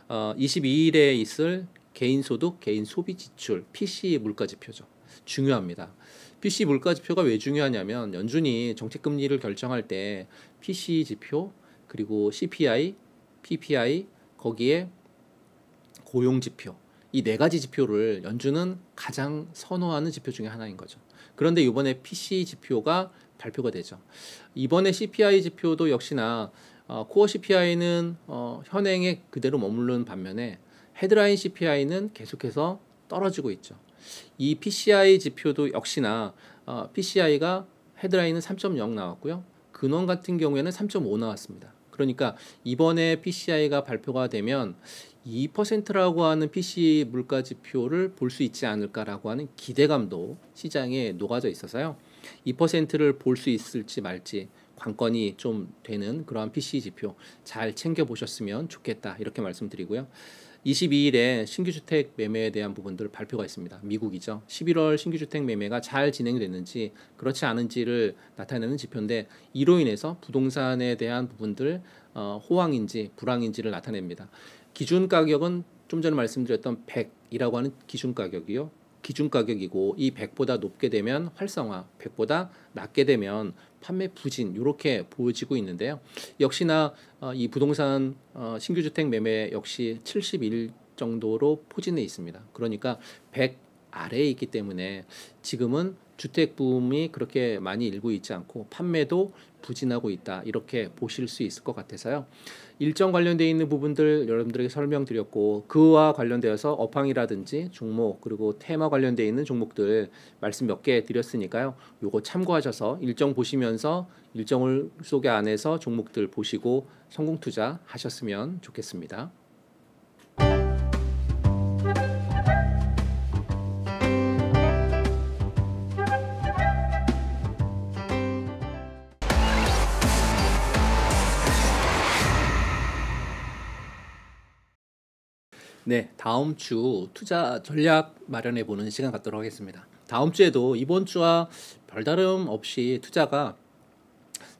S1: 어, 22일에 있을 개인 소득, 개인 소비 지출, p c 물가 지표죠. 중요합니다. PC 물가 지표가 왜 중요하냐면 연준이 정책 금리를 결정할 때 PC 지표, 그리고 CPI, PPI 거기에 고용 지표 이 네 가지 지표를 연준은 가장 선호하는 지표 중에 하나인 거죠. 그런데 이번에 PC 지표가 발표가 되죠. 이번에 CPI 지표도 역시나 어, 코어 CPI는 어, 현행에 그대로 머무르는 반면에 헤드라인 CPI는 계속해서 떨어지고 있죠. 이 PCI 지표도 역시나 어, PCI가 헤드라인은 3.0 나왔고요. 근원 같은 경우에는 3.5 나왔습니다. 그러니까 이번에 PCI가 발표가 되면 2%라고 하는 PC 물가 지표를 볼 수 있지 않을까라고 하는 기대감도 시장에 녹아져 있어서요. 2%를 볼 수 있을지 말지 관건이 좀 되는 그러한 PC 지표 잘 챙겨 보셨으면 좋겠다 이렇게 말씀드리고요. 22일에 신규주택 매매에 대한 부분들 발표가 있습니다. 미국이죠. 11월 신규주택 매매가 잘진행 됐는지 그렇지 않은지를 나타내는 지표인데 이로 인해서 부동산에 대한 부분들 어, 호황인지 불황인지를 나타냅니다. 기준 가격은 좀 전에 말씀드렸던 100이라고 하는 기준 가격이요. 기준 가격이고 이 100보다 높게 되면 활성화, 100보다 낮게 되면 판매 부진 이렇게 보여지고 있는데요. 역시나 어, 이 부동산 어, 신규 주택 매매 역시 71 정도로 포진해 있습니다. 그러니까 100 아래에 있기 때문에 지금은 주택 붐이 그렇게 많이 일고 있지 않고 판매도 부진하고 있다 이렇게 보실 수 있을 것 같아서요. 일정 관련돼 있는 부분들 여러분들에게 설명드렸고 그와 관련되어서 업황이라든지 종목 그리고 테마 관련돼 있는 종목들 말씀 몇 개 드렸으니까요. 요거 참고하셔서 일정 보시면서 일정을 속에 안에서 종목들 보시고 성공 투자 하셨으면 좋겠습니다. 네, 다음 주 투자 전략 마련해 보는 시간 갖도록 하겠습니다. 다음 주에도 이번 주와 별다름 없이 투자가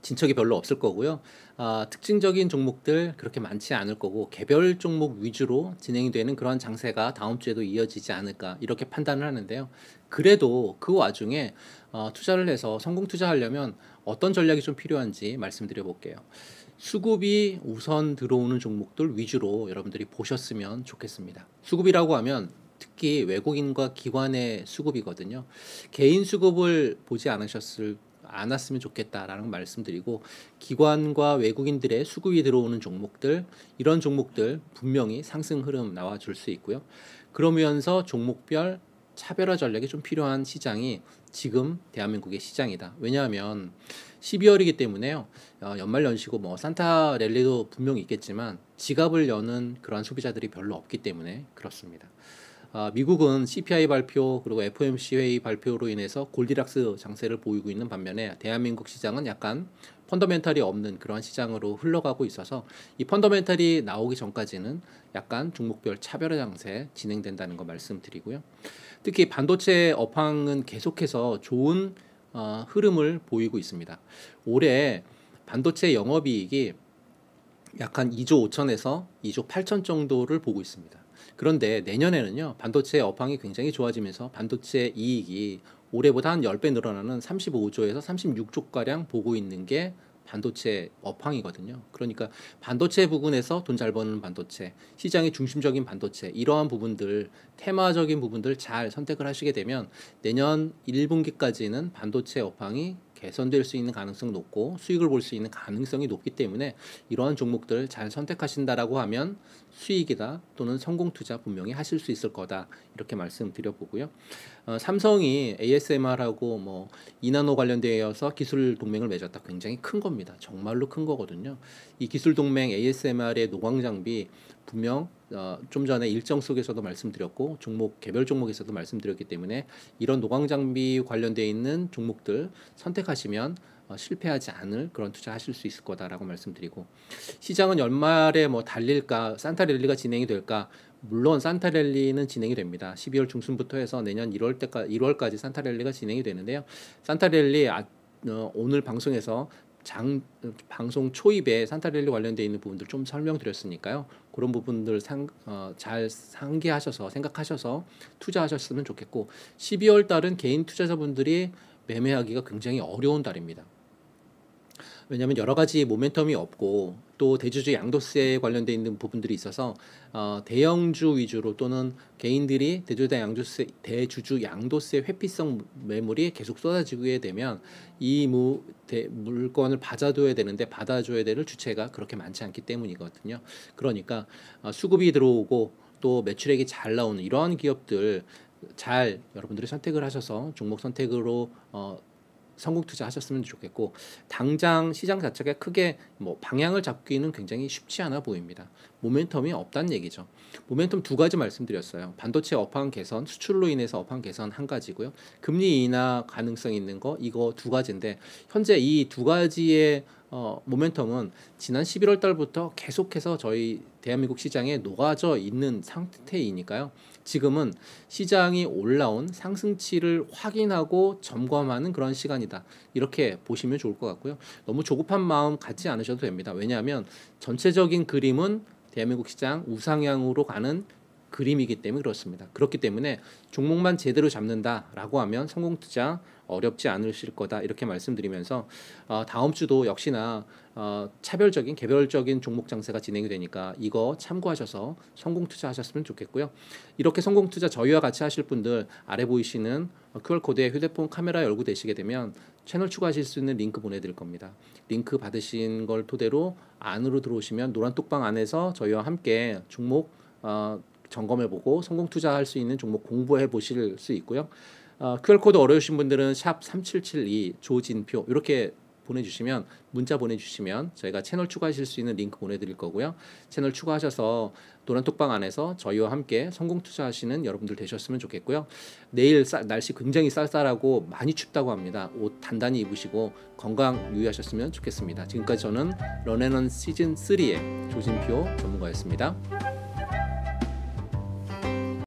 S1: 진척이 별로 없을 거고요. 아, 특징적인 종목들 그렇게 많지 않을 거고 개별 종목 위주로 진행이 되는 그러 장세가 다음 주에도 이어지지 않을까 이렇게 판단을 하는데요. 그래도 그 와중에 어, 투자를 해서 성공 투자하려면 어떤 전략이 좀 필요한지 말씀드려 볼게요. 수급이 우선 들어오는 종목들 위주로 여러분들이 보셨으면 좋겠습니다. 수급이라고 하면 특히 외국인과 기관의 수급이거든요. 개인 수급을 보지 않으셨을 않았으면 좋겠다라는 말씀드리고 기관과 외국인들의 수급이 들어오는 종목들 이런 종목들 분명히 상승 흐름 나와줄 수 있고요. 그러면서 종목별 차별화 전략이 좀 필요한 시장이 지금 대한민국의 시장이다. 왜냐하면 12월이기 때문에요. 어, 연말 연시고 뭐 산타 랠리도 분명히 있겠지만 지갑을 여는 그런 소비자들이 별로 없기 때문에 그렇습니다. 어, 미국은 CPI 발표 그리고 FOMC 회의 발표로 인해서 골디락스 장세를 보이고 있는 반면에 대한민국 시장은 약간 펀더멘탈이 없는 그런 시장으로 흘러가고 있어서 이 펀더멘탈이 나오기 전까지는 약간 종목별 차별 장세 진행된다는 거 말씀드리고요. 특히 반도체 업황은 계속해서 좋은 어, 흐름을 보이고 있습니다. 올해 반도체 영업이익이 약 한 2조 5천에서 2조 8천 정도를 보고 있습니다. 그런데 내년에는요 반도체 업황이 굉장히 좋아지면서 반도체 이익이 올해보다 한 10배 늘어나는 35조에서 36조 가량 보고 있는 게 반도체 업황이거든요. 그러니까 반도체 부분에서 돈 잘 버는 반도체, 시장의 중심적인 반도체 이러한 부분들 테마적인 부분들 잘 선택을 하시게 되면 내년 1분기까지는 반도체 업황이 개선될 수 있는 가능성 높고 수익을 볼 수 있는 가능성이 높기 때문에 이러한 종목들 잘 선택하신다라고 하면 수익이다 또는 성공 투자 분명히 하실 수 있을 거다 이렇게 말씀드려 보고요. 어, 삼성이 ASMR하고 뭐 이나노 관련되어서 기술 동맹을 맺었다 굉장히 큰 겁니다. 정말로 큰 거거든요. 이 기술 동맹 ASMR의 노광 장비 분명 어, 좀 전에 일정 속에서도 말씀드렸고 종목 개별 종목에서도 말씀드렸기 때문에 이런 노광 장비 관련돼 있는 종목들 선택하시면 어, 실패하지 않을 그런 투자하실 수 있을 거다라고 말씀드리고 시장은 연말에 뭐 달릴까 산타랠리가 진행이 될까 물론 산타랠리는 진행이 됩니다. 12월 중순부터 해서 내년 1월 때까지 1월까지 산타랠리가 진행이 되는데요. 산타랠리 아, 어, 오늘 방송에서 장 방송 초입에 산타랠리 관련돼 있는 부분들 좀 설명드렸으니까요. 그런 부분들 상, 어, 잘 상기하셔서 생각하셔서 투자하셨으면 좋겠고 12월 달은 개인 투자자분들이 매매하기가 굉장히 어려운 달입니다. 왜냐하면 여러 가지 모멘텀이 없고 또 대주주 양도세 관련돼 있는 부분들이 있어서 어, 대형주 위주로 또는 개인들이 대주주 양도세 대주주 양도세 회피성 매물이 계속 쏟아지게 되면 이 무, 물건을 받아줘야 되는데 받아줘야 될 주체가 그렇게 많지 않기 때문이거든요. 그러니까 어, 수급이 들어오고 또 매출액이 잘 나오는 이러한 기업들 잘 여러분들이 선택을 하셔서 종목 선택으로 어, 성공 투자하셨으면 좋겠고 당장 시장 자체가 크게 뭐 방향을 잡기는 굉장히 쉽지 않아 보입니다. 모멘텀이 없다는 얘기죠. 모멘텀 두 가지 말씀드렸어요. 반도체 업황 개선, 수출로 인해서 업황 개선 한 가지고요. 금리 인하 가능성 있는 거 이거 두 가지인데 현재 이 두 가지의 어, 모멘텀은 지난 11월 달부터 계속해서 저희 대한민국 시장에 녹아져 있는 상태이니까요. 지금은 시장이 올라온 상승치를 확인하고 점검하는 그런 시간이다. 이렇게 보시면 좋을 것 같고요. 너무 조급한 마음 갖지 않으셔도 됩니다. 왜냐하면 전체적인 그림은 대한민국 시장 우상향으로 가는 그림이기 때문에 그렇습니다. 그렇기 때문에 종목만 제대로 잡는다라고 하면 성공 투자 어렵지 않으실 거다 이렇게 말씀드리면서 어, 다음 주도 역시나 어, 차별적인 개별적인 종목 장세가 진행이 되니까 이거 참고하셔서 성공 투자하셨으면 좋겠고요. 이렇게 성공 투자 저희와 같이 하실 분들 아래 보이시는 QR 코드에 휴대폰 카메라 열고 되시게 되면 채널 추가하실 수 있는 링크 보내드릴 겁니다. 링크 받으신 걸 토대로 안으로 들어오시면 노란 뚝방 안에서 저희와 함께 종목 어, 점검해보고 성공 투자할 수 있는 종목 공부해 보실 수 있고요. 어, QR코드 어려우신 분들은 샵 3772 조진표 이렇게 보내주시면 문자 보내주시면 저희가 채널 추가하실 수 있는 링크 보내드릴 거고요. 채널 추가하셔서 노란톡방 안에서 저희와 함께 성공 투자하시는 여러분들 되셨으면 좋겠고요. 내일 쌀, 날씨 굉장히 쌀쌀하고 많이 춥다고 합니다. 옷 단단히 입으시고 건강 유의하셨으면 좋겠습니다. 지금까지 저는 런앤런 시즌 3의 조진표 전문가였습니다.